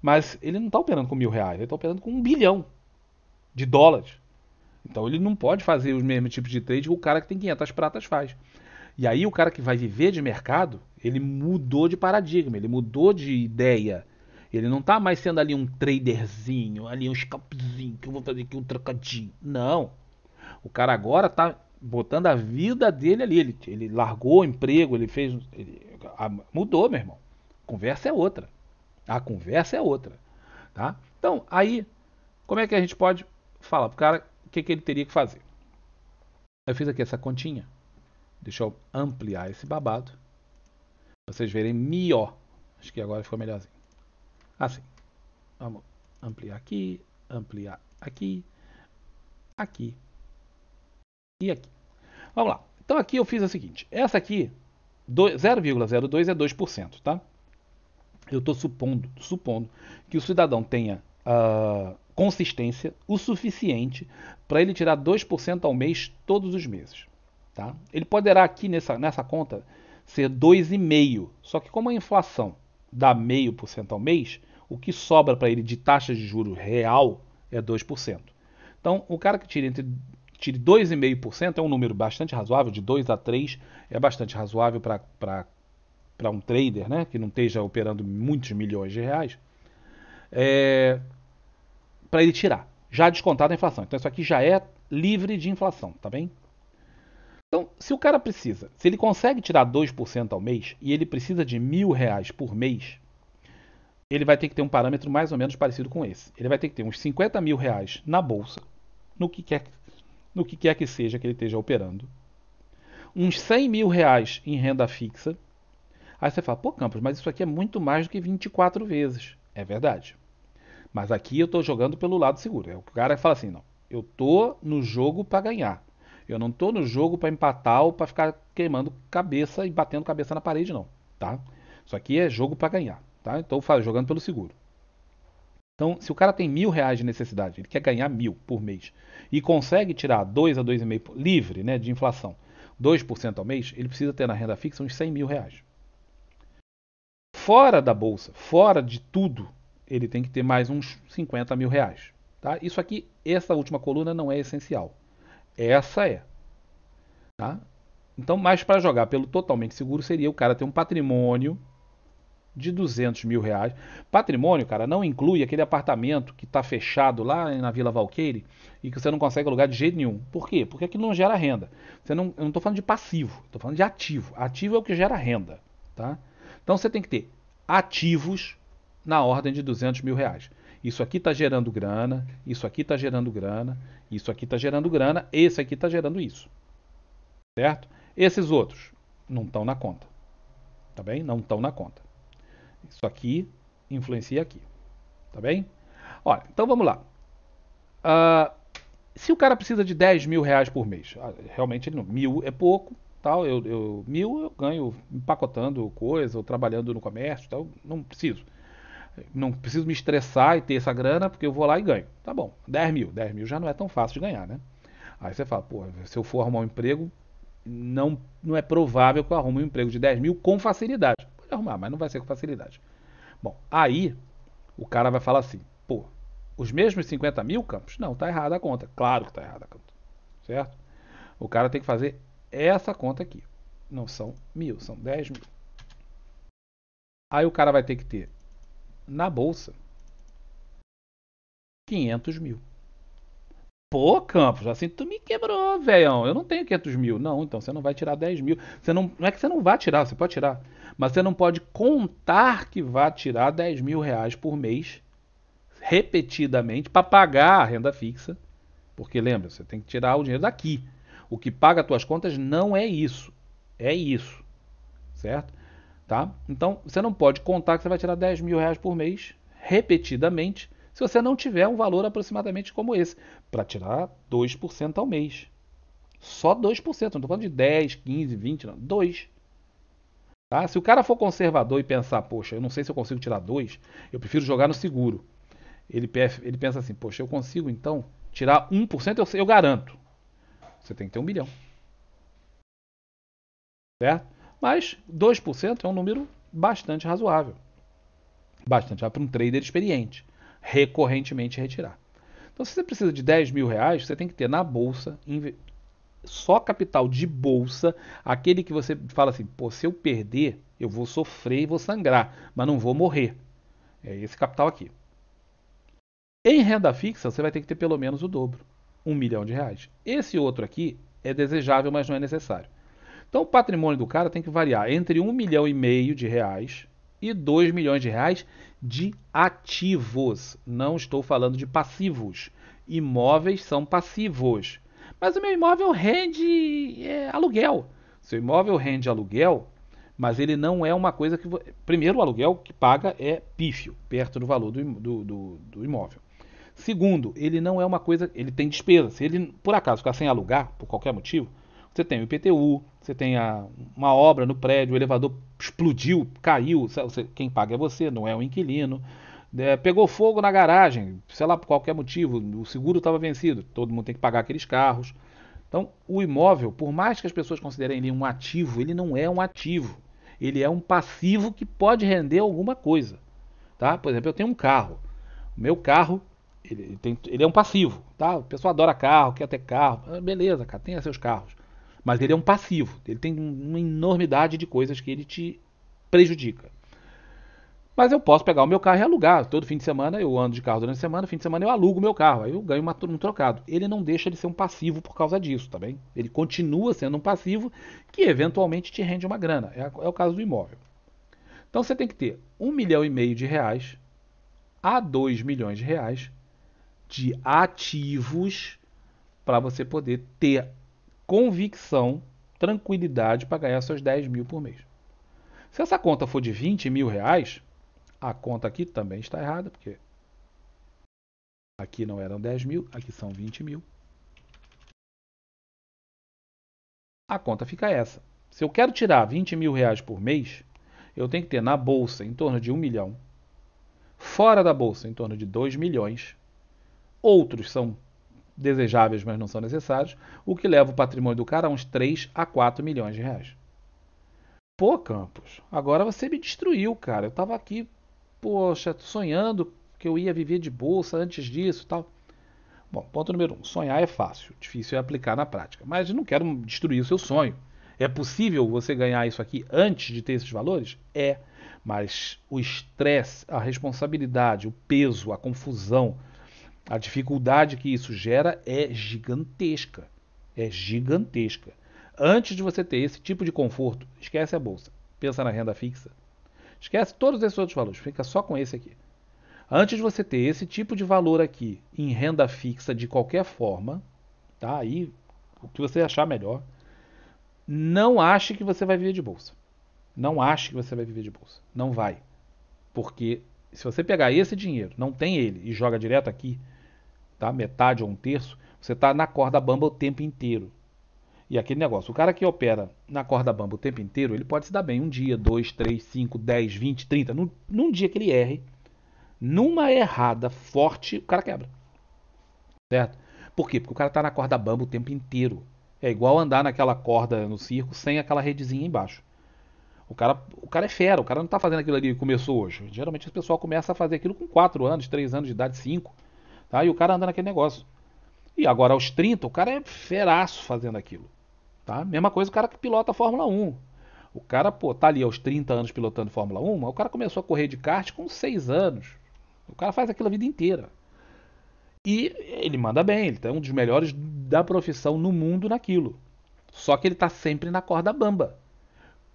S1: Mas ele não está operando com mil reais, ele está operando com um bilhão de dólares. Então ele não pode fazer os mesmos tipos de trade que o cara que tem 500 pratas faz. E aí o cara que vai viver de mercado, ele mudou de paradigma, ele mudou de ideia. Ele não está mais sendo ali um traderzinho, ali um scalpzinho que eu vou fazer aqui um trocadinho. Não. O cara agora tá botando a vida dele ali. Ele, ele largou o emprego, ele fez. Ele, a, mudou, meu irmão. conversa é outra. A conversa é outra. Tá? Então, aí, como é que a gente pode falar pro cara o que, que ele teria que fazer? Eu fiz aqui essa continha. Deixa eu ampliar esse babado. vocês verem melhor. Acho que agora ficou melhorzinho. Assim. Vamos ampliar aqui, ampliar aqui, aqui e aqui. Vamos lá. Então aqui eu fiz o seguinte, essa aqui 0,02 é 2%, tá? Eu estou supondo, supondo que o cidadão tenha uh, consistência o suficiente para ele tirar 2% ao mês todos os meses. Tá? Ele poderá aqui nessa, nessa conta ser 2,5%. Só que como a inflação dá 0,5% ao mês, o que sobra para ele de taxa de juros real é 2%. Então, o cara que tira entre tire 2,5%, é um número bastante razoável, de 2 a 3 é bastante razoável para um trader né, que não esteja operando muitos milhões de reais, é, para ele tirar, já descontado a inflação. Então isso aqui já é livre de inflação, tá bem? Então, se o cara precisa, se ele consegue tirar 2% ao mês e ele precisa de mil reais por mês, ele vai ter que ter um parâmetro mais ou menos parecido com esse. Ele vai ter que ter uns 50 mil reais na bolsa, no que quer no que quer que seja que ele esteja operando, uns 100 mil reais em renda fixa. Aí você fala, pô, Campos, mas isso aqui é muito mais do que 24 vezes. É verdade. Mas aqui eu estou jogando pelo lado seguro. É o cara fala assim, não, eu estou no jogo para ganhar. Eu não estou no jogo para empatar ou para ficar queimando cabeça e batendo cabeça na parede, não, tá? Isso aqui é jogo para ganhar, tá? Então, jogando pelo seguro. Então, se o cara tem mil reais de necessidade, ele quer ganhar mil por mês e consegue tirar 2 a 2,5% livre né, de inflação, 2% ao mês, ele precisa ter na renda fixa uns 100 mil reais. Fora da bolsa, fora de tudo, ele tem que ter mais uns 50 mil reais. Tá? Isso aqui, essa última coluna não é essencial. Essa é. Tá? Então, mais para jogar pelo totalmente seguro seria o cara ter um patrimônio de 200 mil reais. Patrimônio, cara, não inclui aquele apartamento que está fechado lá na Vila Valqueire e que você não consegue alugar de jeito nenhum. Por quê? Porque aquilo não gera renda. Você não, eu não estou falando de passivo, estou falando de ativo. Ativo é o que gera renda, tá? Então você tem que ter ativos na ordem de 200 mil reais. Isso aqui está gerando grana, isso aqui está gerando grana, isso aqui está gerando grana, esse aqui está gerando isso. Certo? Esses outros não estão na conta. Tá bem? Não estão na conta. Isso aqui influencia aqui. Tá bem? Olha, então vamos lá. Uh, se o cara precisa de 10 mil reais por mês, ah, realmente ele não, mil é pouco, tal, eu, eu, mil eu ganho empacotando coisa, ou trabalhando no comércio, tal, não preciso. Não preciso me estressar e ter essa grana, porque eu vou lá e ganho. Tá bom, 10 mil, 10 mil já não é tão fácil de ganhar, né? Aí você fala, pô, se eu for arrumar um emprego, não, não é provável que eu arrume um emprego de 10 mil com facilidade pode arrumar, mas não vai ser com facilidade. Bom, aí o cara vai falar assim: pô, os mesmos 50 mil, Campos? Não, tá errada a conta. Claro que tá errada a conta. Certo? O cara tem que fazer essa conta aqui. Não são mil, são 10 mil. Aí o cara vai ter que ter na bolsa 500 mil. Pô, Campos, assim tu me quebrou, velhão. Eu não tenho 500 mil. Não, então você não vai tirar 10 mil. Você não, não é que você não vai tirar, você pode tirar. Mas você não pode contar que vai tirar 10 mil reais por mês, repetidamente, para pagar a renda fixa. Porque lembra, você tem que tirar o dinheiro daqui. O que paga as tuas contas não é isso. É isso. Certo? Tá? Então você não pode contar que você vai tirar 10 mil reais por mês, repetidamente, se você não tiver um valor aproximadamente como esse, para tirar 2% ao mês. Só 2%, não estou falando de 10, 15, 20, não, 2%. Tá? Se o cara for conservador e pensar, poxa, eu não sei se eu consigo tirar 2, eu prefiro jogar no seguro. Ele, ele pensa assim, poxa, eu consigo então tirar 1%, eu, eu garanto. Você tem que ter um milhão. Certo? Mas 2% é um número bastante razoável. Bastante para um trader experiente recorrentemente retirar. Então, se você precisa de 10 mil reais, você tem que ter na bolsa, só capital de bolsa, aquele que você fala assim: pô, se eu perder, eu vou sofrer e vou sangrar, mas não vou morrer. É esse capital aqui. Em renda fixa, você vai ter que ter pelo menos o dobro, um milhão de reais. Esse outro aqui é desejável, mas não é necessário. Então, o patrimônio do cara tem que variar entre um milhão e meio de reais e 2 milhões de reais de ativos. Não estou falando de passivos. Imóveis são passivos. Mas o meu imóvel rende é, aluguel. Seu imóvel rende aluguel, mas ele não é uma coisa que. Primeiro, o aluguel que paga é pífio, perto do valor do, do, do, do imóvel. Segundo, ele não é uma coisa. Ele tem despesa. Se ele, por acaso, ficar sem alugar, por qualquer motivo, você tem o IPTU, você tem a, uma obra no prédio, o elevador explodiu, caiu, você, quem paga é você, não é o inquilino. É, pegou fogo na garagem, sei lá por qualquer motivo, o seguro estava vencido, todo mundo tem que pagar aqueles carros. Então, o imóvel, por mais que as pessoas considerem ele um ativo, ele não é um ativo. Ele é um passivo que pode render alguma coisa. Tá? Por exemplo, eu tenho um carro. O meu carro ele, tem, ele é um passivo. Tá? O pessoal adora carro, quer ter carro. Ah, beleza, cara, tenha seus carros. Mas ele é um passivo. Ele tem uma enormidade de coisas que ele te prejudica. Mas eu posso pegar o meu carro e alugar. Todo fim de semana eu ando de carro durante a semana, fim de semana eu alugo o meu carro, aí eu ganho uma, um trocado. Ele não deixa de ser um passivo por causa disso, tá bem? Ele continua sendo um passivo que eventualmente te rende uma grana. É, é o caso do imóvel. Então você tem que ter um milhão e meio de reais a dois milhões de reais de ativos para você poder ter convicção, tranquilidade para ganhar seus 10 mil por mês. Se essa conta for de 20 mil reais, a conta aqui também está errada, porque aqui não eram 10 mil, aqui são 20 mil. A conta fica essa. Se eu quero tirar 20 mil reais por mês, eu tenho que ter na bolsa em torno de 1 milhão, fora da bolsa em torno de 2 milhões, outros são desejáveis, mas não são necessários, o que leva o patrimônio do cara a uns 3 a 4 milhões de reais. Pô, Campos, agora você me destruiu, cara. Eu tava aqui, poxa, sonhando que eu ia viver de bolsa antes disso tal. Bom, ponto número um: sonhar é fácil, difícil é aplicar na prática. Mas não quero destruir o seu sonho. É possível você ganhar isso aqui antes de ter esses valores? É. Mas o estresse, a responsabilidade, o peso, a confusão, a dificuldade que isso gera é gigantesca. É gigantesca. Antes de você ter esse tipo de conforto, esquece a bolsa. Pensa na renda fixa. Esquece todos esses outros valores, fica só com esse aqui. Antes de você ter esse tipo de valor aqui em renda fixa de qualquer forma, tá? Aí o que você achar melhor. Não ache que você vai viver de bolsa. Não ache que você vai viver de bolsa. Não vai. Porque se você pegar esse dinheiro, não tem ele e joga direto aqui, tá? metade ou um terço, você está na corda bamba o tempo inteiro. E aquele negócio, o cara que opera na corda bamba o tempo inteiro, ele pode se dar bem um dia, dois, três, cinco, dez, vinte, trinta. Num, num dia que ele erre, numa errada forte, o cara quebra. Certo? Por quê? Porque o cara está na corda bamba o tempo inteiro. É igual andar naquela corda no circo sem aquela redezinha embaixo. O cara, o cara é fera, o cara não está fazendo aquilo ali que começou hoje. Geralmente o pessoal começa a fazer aquilo com 4 anos, 3 anos de idade, 5. Tá? E o cara anda naquele negócio. E agora, aos 30, o cara é feraço fazendo aquilo. Tá? Mesma coisa o cara que pilota a Fórmula 1. O cara, pô, tá ali aos 30 anos pilotando Fórmula 1, mas o cara começou a correr de kart com 6 anos. O cara faz aquilo a vida inteira. E ele manda bem, ele é um dos melhores da profissão no mundo naquilo. Só que ele tá sempre na corda bamba.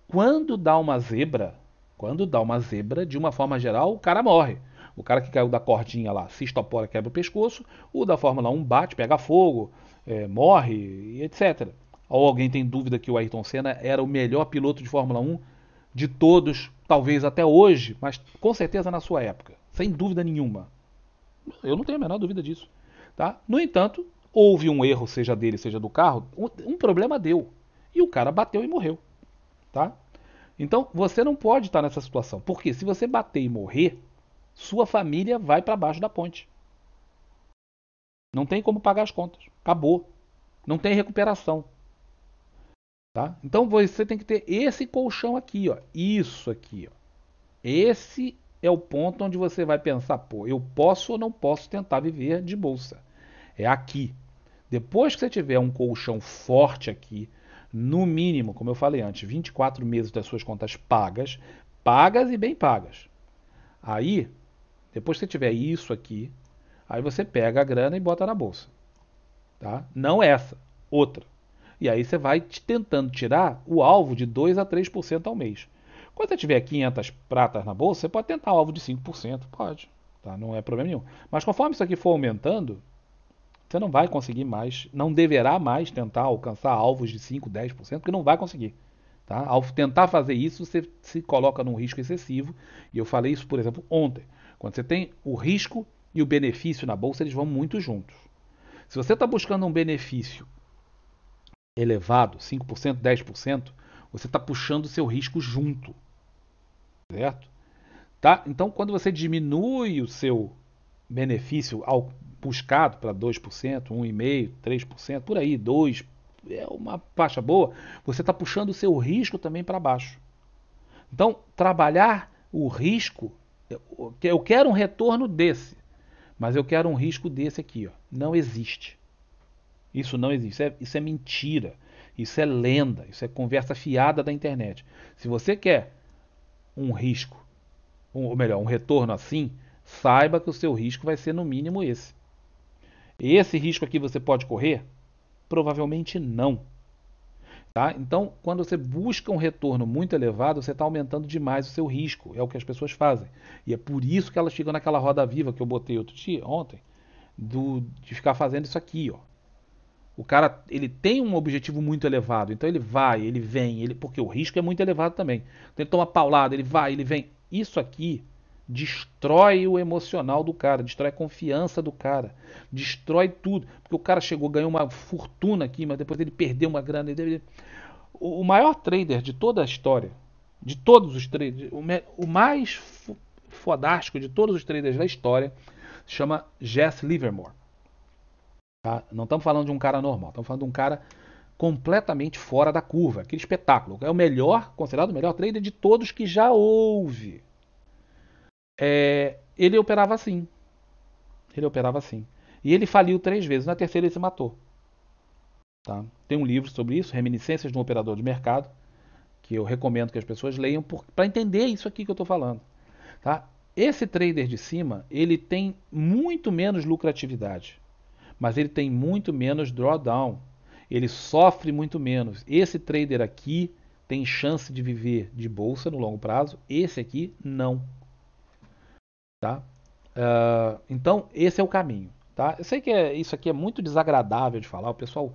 S1: Quando dá uma zebra, quando dá uma zebra, de uma forma geral, o cara morre. O cara que caiu da cordinha lá se estopora, quebra o pescoço. O da Fórmula 1 bate, pega fogo, é, morre e etc. Ou alguém tem dúvida que o Ayrton Senna era o melhor piloto de Fórmula 1 de todos, talvez até hoje, mas com certeza na sua época. Sem dúvida nenhuma. Eu não tenho a menor dúvida disso. Tá? No entanto, houve um erro, seja dele, seja do carro, um, problema deu. E o cara bateu e morreu. Tá? Então, você não pode estar nessa situação. Porque se você bater e morrer, sua família vai para baixo da ponte. Não tem como pagar as contas. Acabou. Não tem recuperação. Tá? Então você tem que ter esse colchão aqui, ó. Isso aqui, ó. Esse é o ponto onde você vai pensar, pô, eu posso ou não posso tentar viver de bolsa. É aqui. Depois que você tiver um colchão forte aqui, no mínimo, como eu falei antes, 24 meses das suas contas pagas, pagas e bem pagas. Aí depois que você tiver isso aqui, aí você pega a grana e bota na bolsa. Tá? Não essa, outra. E aí você vai tentando tirar o alvo de 2 a 3% ao mês. Quando você tiver 500 pratas na bolsa, você pode tentar alvo de 5%, pode, tá? Não é problema nenhum. Mas conforme isso aqui for aumentando, você não vai conseguir mais, não deverá mais tentar alcançar alvos de 5, 10%, porque não vai conseguir. Tá? Ao tentar fazer isso, você se coloca num risco excessivo. E eu falei isso, por exemplo, ontem. Quando você tem o risco e o benefício na bolsa, eles vão muito juntos. Se você está buscando um benefício elevado, 5%, 10%, você está puxando o seu risco junto. Certo? Tá? Então, quando você diminui o seu benefício ao buscado para 2%, 1,5%, 3%, por aí, 2%, é uma faixa boa, você está puxando o seu risco também para baixo. Então, trabalhar o risco eu quero um retorno desse, mas eu quero um risco desse aqui. Ó. Não existe. Isso não existe. Isso é, isso é mentira. Isso é lenda. Isso é conversa fiada da internet. Se você quer um risco, um, ou melhor, um retorno assim, saiba que o seu risco vai ser no mínimo esse. Esse risco aqui você pode correr? Provavelmente não. Tá? Então, quando você busca um retorno muito elevado, você está aumentando demais o seu risco. É o que as pessoas fazem. E é por isso que elas ficam naquela roda viva que eu botei outro dia, ontem, do, de ficar fazendo isso aqui. Ó. O cara ele tem um objetivo muito elevado, então ele vai, ele vem, ele, porque o risco é muito elevado também. Então ele toma paulada, ele vai, ele vem. Isso aqui destrói o emocional do cara, destrói a confiança do cara, destrói tudo. Porque o cara chegou, ganhou uma fortuna aqui, mas depois ele perdeu uma grana. Ele... O maior trader de toda a história, de todos os traders, o mais fodástico de todos os traders da história, se chama Jess Livermore. Tá? Não estamos falando de um cara normal, estamos falando de um cara completamente fora da curva, aquele espetáculo. É o melhor, considerado o melhor trader de todos que já houve. É, ele operava assim. Ele operava assim. E ele faliu três vezes. Na terceira ele se matou. Tá? Tem um livro sobre isso, Reminiscências de um Operador de Mercado, que eu recomendo que as pessoas leiam para entender isso aqui que eu estou falando. Tá? Esse trader de cima, ele tem muito menos lucratividade, mas ele tem muito menos drawdown. Ele sofre muito menos. Esse trader aqui tem chance de viver de bolsa no longo prazo, esse aqui não. Tá? Uh, então, esse é o caminho. Tá? Eu sei que é, isso aqui é muito desagradável de falar, o pessoal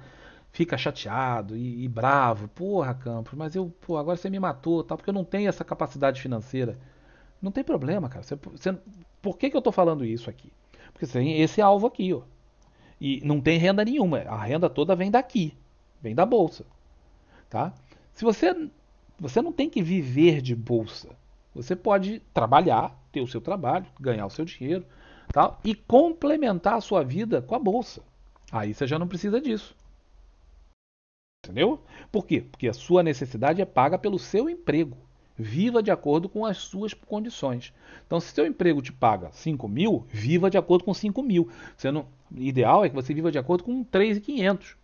S1: fica chateado e, e bravo. Porra, Campos, mas eu, pô, agora você me matou, tá? porque eu não tenho essa capacidade financeira. Não tem problema, cara. Você, você, por que, que eu estou falando isso aqui? Porque você tem esse alvo aqui, ó. E não tem renda nenhuma. A renda toda vem daqui, vem da bolsa. Tá? Se você, você não tem que viver de bolsa, você pode trabalhar ter o seu trabalho, ganhar o seu dinheiro tal, e complementar a sua vida com a bolsa. Aí você já não precisa disso. Entendeu? Por quê? Porque a sua necessidade é paga pelo seu emprego. Viva de acordo com as suas condições. Então, se seu emprego te paga 5 mil, viva de acordo com 5 mil. Você não... O ideal é que você viva de acordo com 3,500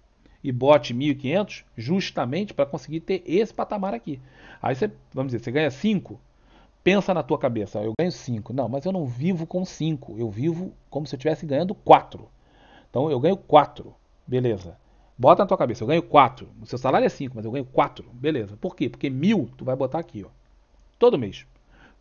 S1: e bote 1.500 justamente para conseguir ter esse patamar aqui. Aí você, vamos dizer, você ganha 5, pensa na tua cabeça, eu ganho 5. Não, mas eu não vivo com 5, eu vivo como se eu estivesse ganhando 4. Então eu ganho 4, beleza. Bota na tua cabeça, eu ganho 4. O seu salário é 5, mas eu ganho 4, beleza. Por quê? Porque mil tu vai botar aqui, ó. Todo mês.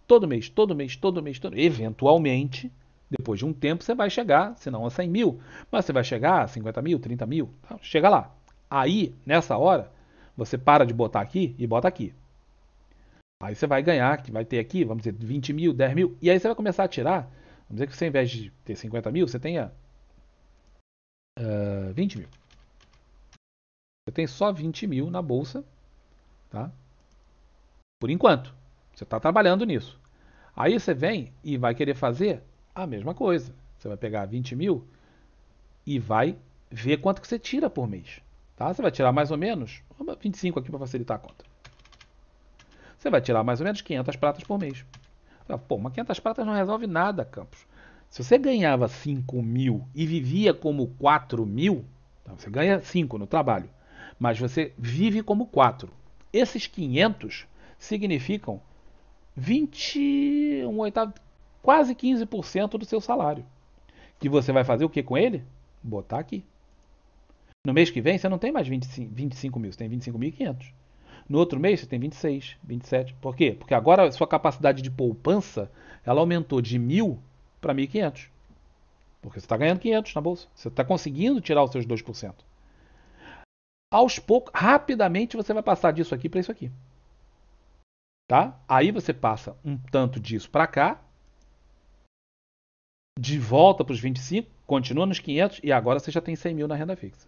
S1: Todo mês, todo mês, todo mês, todo mês. Eventualmente, depois de um tempo, você vai chegar, se não a 100 mil, mas você vai chegar a 50 mil, 30 mil, tá? chega lá. Aí, nessa hora, você para de botar aqui e bota aqui. Aí você vai ganhar, que vai ter aqui, vamos dizer, 20 mil, 10 mil, e aí você vai começar a tirar. Vamos dizer que você, ao invés de ter 50 mil, você tenha uh, ah, 20 mil. Você tem só 20 mil na bolsa, tá? Por enquanto. Você está trabalhando nisso. Aí você vem e vai querer fazer a mesma coisa. Você vai pegar 20 mil e vai ver quanto que você tira por mês. Tá? Você vai tirar mais ou menos 25 aqui para facilitar a conta. Você vai tirar mais ou menos 500 pratas por mês. Pô, mas 500 pratas não resolve nada, Campos. Se você ganhava 5 mil e vivia como 4 mil, então você ganha 5 no trabalho, mas você vive como 4. Esses 500 significam 21 um oitavo, quase 15% do seu salário. Que você vai fazer o que com ele? Botar aqui. No mês que vem você não tem mais 25, 25 mil, você tem 25.500. No outro mês você tem 26, 27. Por quê? Porque agora a sua capacidade de poupança ela aumentou de 1.000 para 1.500. Porque você está ganhando 500 na bolsa. Você está conseguindo tirar os seus 2%. Aos poucos, rapidamente você vai passar disso aqui para isso aqui. Tá? Aí você passa um tanto disso para cá, de volta para os 25, continua nos 500 e agora você já tem 100 mil na renda fixa.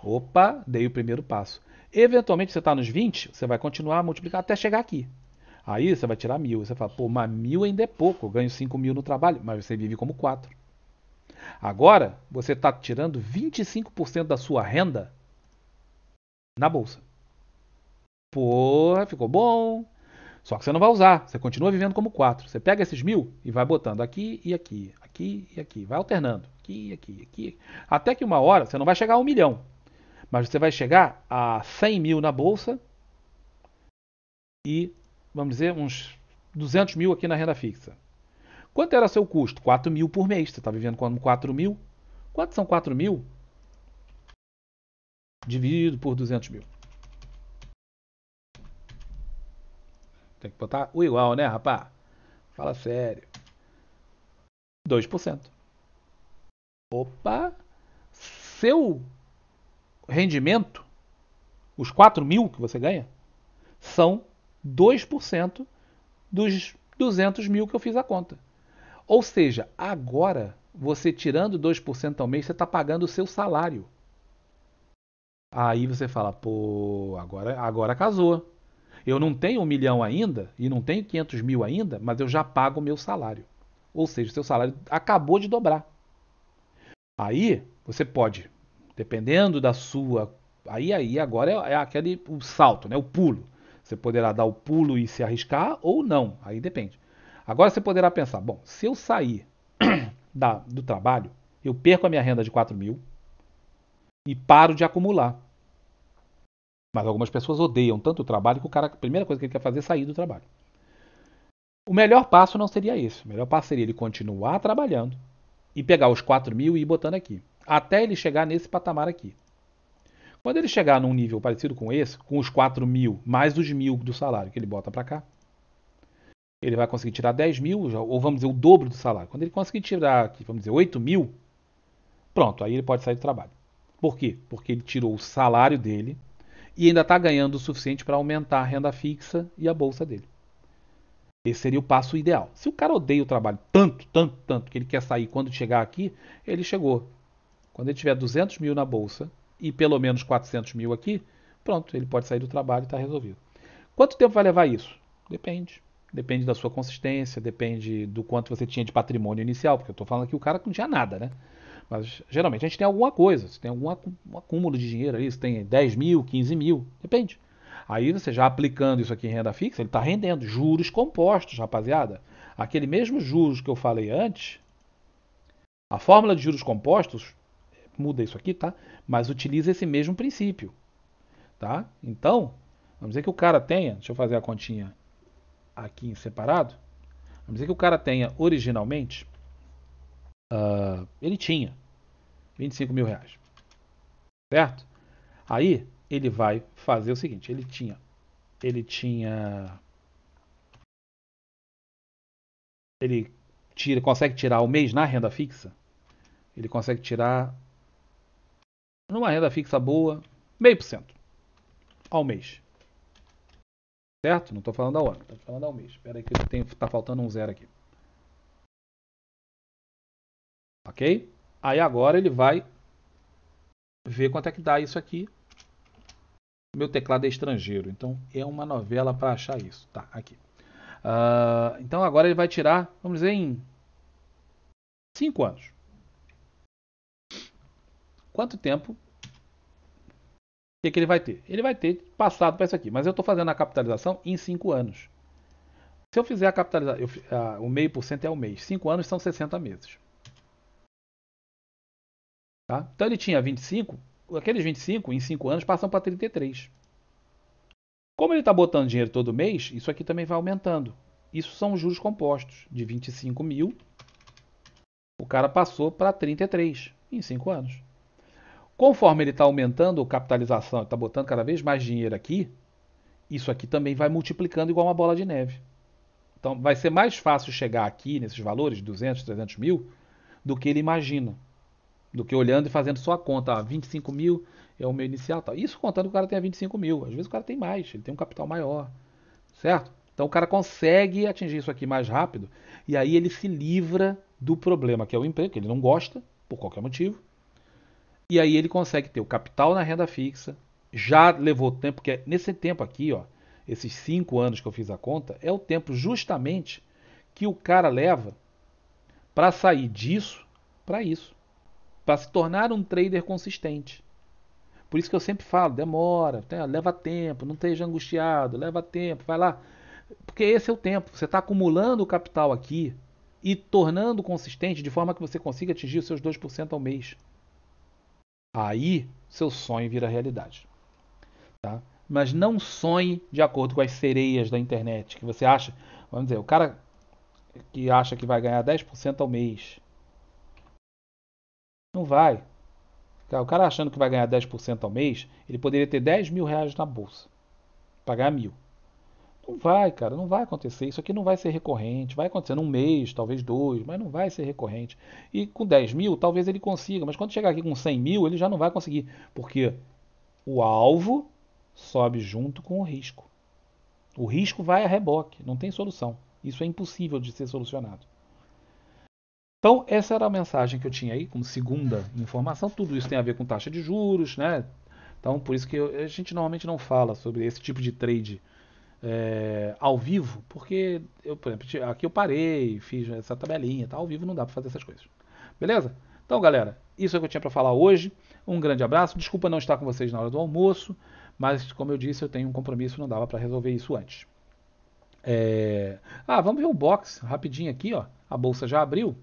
S1: Opa, dei o primeiro passo. Eventualmente você está nos 20, você vai continuar a multiplicar até chegar aqui. Aí você vai tirar mil. Você fala, pô, mas mil ainda é pouco, eu ganho 5 mil no trabalho, mas você vive como 4. Agora, você está tirando 25% da sua renda na bolsa. Porra, ficou bom. Só que você não vai usar, você continua vivendo como 4. Você pega esses mil e vai botando aqui e aqui, aqui e aqui. Vai alternando, aqui e aqui, aqui. Até que uma hora você não vai chegar a um milhão. Mas você vai chegar a 100 mil na bolsa e, vamos dizer, uns 200 mil aqui na renda fixa. Quanto era seu custo? 4 mil por mês. Você está vivendo com 4 mil? Quanto são 4 mil? Dividido por 200 mil. Tem que botar o igual, né, rapaz? Fala sério. 2%. Opa! Seu rendimento, os 4 mil que você ganha, são 2% dos 200 mil que eu fiz a conta. Ou seja, agora, você tirando 2% ao mês, você está pagando o seu salário. Aí você fala, pô, agora, agora casou. Eu não tenho um milhão ainda e não tenho 500 mil ainda, mas eu já pago o meu salário. Ou seja, seu salário acabou de dobrar. Aí você pode Dependendo da sua. Aí, aí, agora é, é, aquele o salto, né? O pulo. Você poderá dar o pulo e se arriscar ou não. Aí depende. Agora você poderá pensar: bom, se eu sair da, do trabalho, eu perco a minha renda de 4 mil e paro de acumular. Mas algumas pessoas odeiam tanto o trabalho que o cara, a primeira coisa que ele quer fazer é sair do trabalho. O melhor passo não seria esse. O melhor passo seria ele continuar trabalhando e pegar os 4 mil e ir botando aqui até ele chegar nesse patamar aqui. Quando ele chegar num nível parecido com esse, com os 4 mil mais os mil do salário que ele bota para cá, ele vai conseguir tirar 10 mil, ou vamos dizer, o dobro do salário. Quando ele conseguir tirar, vamos dizer, 8 mil, pronto, aí ele pode sair do trabalho. Por quê? Porque ele tirou o salário dele e ainda está ganhando o suficiente para aumentar a renda fixa e a bolsa dele. Esse seria o passo ideal. Se o cara odeia o trabalho tanto, tanto, tanto que ele quer sair quando chegar aqui, ele chegou quando ele tiver 200 mil na bolsa e pelo menos 400 mil aqui, pronto, ele pode sair do trabalho e está resolvido. Quanto tempo vai levar isso? Depende. Depende da sua consistência, depende do quanto você tinha de patrimônio inicial, porque eu estou falando que o cara não tinha nada, né? Mas geralmente a gente tem alguma coisa, você tem algum acúmulo de dinheiro aí, você tem 10 mil, 15 mil, depende. Aí você já aplicando isso aqui em renda fixa, ele está rendendo juros compostos, rapaziada. Aquele mesmo juros que eu falei antes, a fórmula de juros compostos muda isso aqui, tá? Mas utiliza esse mesmo princípio, tá? Então, vamos dizer que o cara tenha, deixa eu fazer a continha aqui em separado, vamos dizer que o cara tenha originalmente, uh, ele tinha 25 mil reais, certo? Aí ele vai fazer o seguinte, ele tinha, ele tinha, ele tira, consegue tirar o mês na renda fixa, ele consegue tirar numa renda fixa boa, meio por cento ao mês. Certo? Não estou falando ao ano, estou falando ao mês. Espera aí que tem, tá faltando um zero aqui. Ok? Aí agora ele vai ver quanto é que dá isso aqui. Meu teclado é estrangeiro, então é uma novela para achar isso. Tá, aqui. Uh, então agora ele vai tirar, vamos dizer, em 5 anos quanto tempo que, é que ele vai ter? Ele vai ter passado para isso aqui, mas eu estou fazendo a capitalização em 5 anos. Se eu fizer a capitalização, o meio por cento é o mês, 5 anos são 60 meses. Tá? Então ele tinha 25, aqueles 25 em 5 anos passam para 33. Como ele está botando dinheiro todo mês, isso aqui também vai aumentando. Isso são juros compostos de 25 mil. O cara passou para 33 em 5 anos. Conforme ele está aumentando a capitalização, está botando cada vez mais dinheiro aqui, isso aqui também vai multiplicando igual uma bola de neve. Então vai ser mais fácil chegar aqui nesses valores, 200, 300 mil, do que ele imagina. Do que olhando e fazendo só a conta, ah, 25 mil é o meu inicial. Tal. Isso contando que o cara tenha 25 mil. Às vezes o cara tem mais, ele tem um capital maior. Certo? Então o cara consegue atingir isso aqui mais rápido e aí ele se livra do problema que é o emprego, que ele não gosta, por qualquer motivo, e aí ele consegue ter o capital na renda fixa. Já levou tempo, porque nesse tempo aqui, ó, esses cinco anos que eu fiz a conta, é o tempo justamente que o cara leva para sair disso para isso. Para se tornar um trader consistente. Por isso que eu sempre falo, demora, leva tempo, não esteja angustiado, leva tempo, vai lá. Porque esse é o tempo. Você está acumulando o capital aqui e tornando consistente de forma que você consiga atingir os seus 2% ao mês. Aí seu sonho vira realidade. Tá? Mas não sonhe de acordo com as sereias da internet, que você acha. Vamos dizer, o cara que acha que vai ganhar 10% ao mês. Não vai. O cara achando que vai ganhar 10% ao mês, ele poderia ter 10 mil reais na bolsa. Pagar mil. Não vai, cara, não vai acontecer. Isso aqui não vai ser recorrente. Vai acontecer num mês, talvez dois, mas não vai ser recorrente. E com 10 mil, talvez ele consiga, mas quando chegar aqui com 100 mil, ele já não vai conseguir, porque o alvo sobe junto com o risco. O risco vai a reboque, não tem solução. Isso é impossível de ser solucionado. Então, essa era a mensagem que eu tinha aí como segunda informação. Tudo isso tem a ver com taxa de juros, né? Então, por isso que eu, a gente normalmente não fala sobre esse tipo de trade é, ao vivo, porque eu, por exemplo, aqui eu parei, fiz essa tabelinha, tá? ao vivo não dá para fazer essas coisas. Beleza? Então, galera, isso é o que eu tinha para falar hoje. Um grande abraço. Desculpa não estar com vocês na hora do almoço, mas como eu disse, eu tenho um compromisso, não dava para resolver isso antes. É... Ah, vamos ver o box rapidinho aqui, ó. A bolsa já abriu?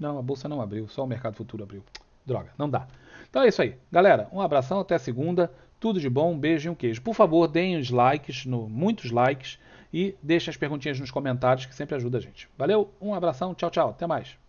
S1: Não, a bolsa não abriu, só o mercado futuro abriu. Droga, não dá. Então é isso aí. Galera, um abração, até segunda. Tudo de bom, um beijo e um queijo. Por favor, deem os likes, no, muitos likes, e deixem as perguntinhas nos comentários, que sempre ajuda a gente. Valeu, um abração, tchau, tchau, até mais.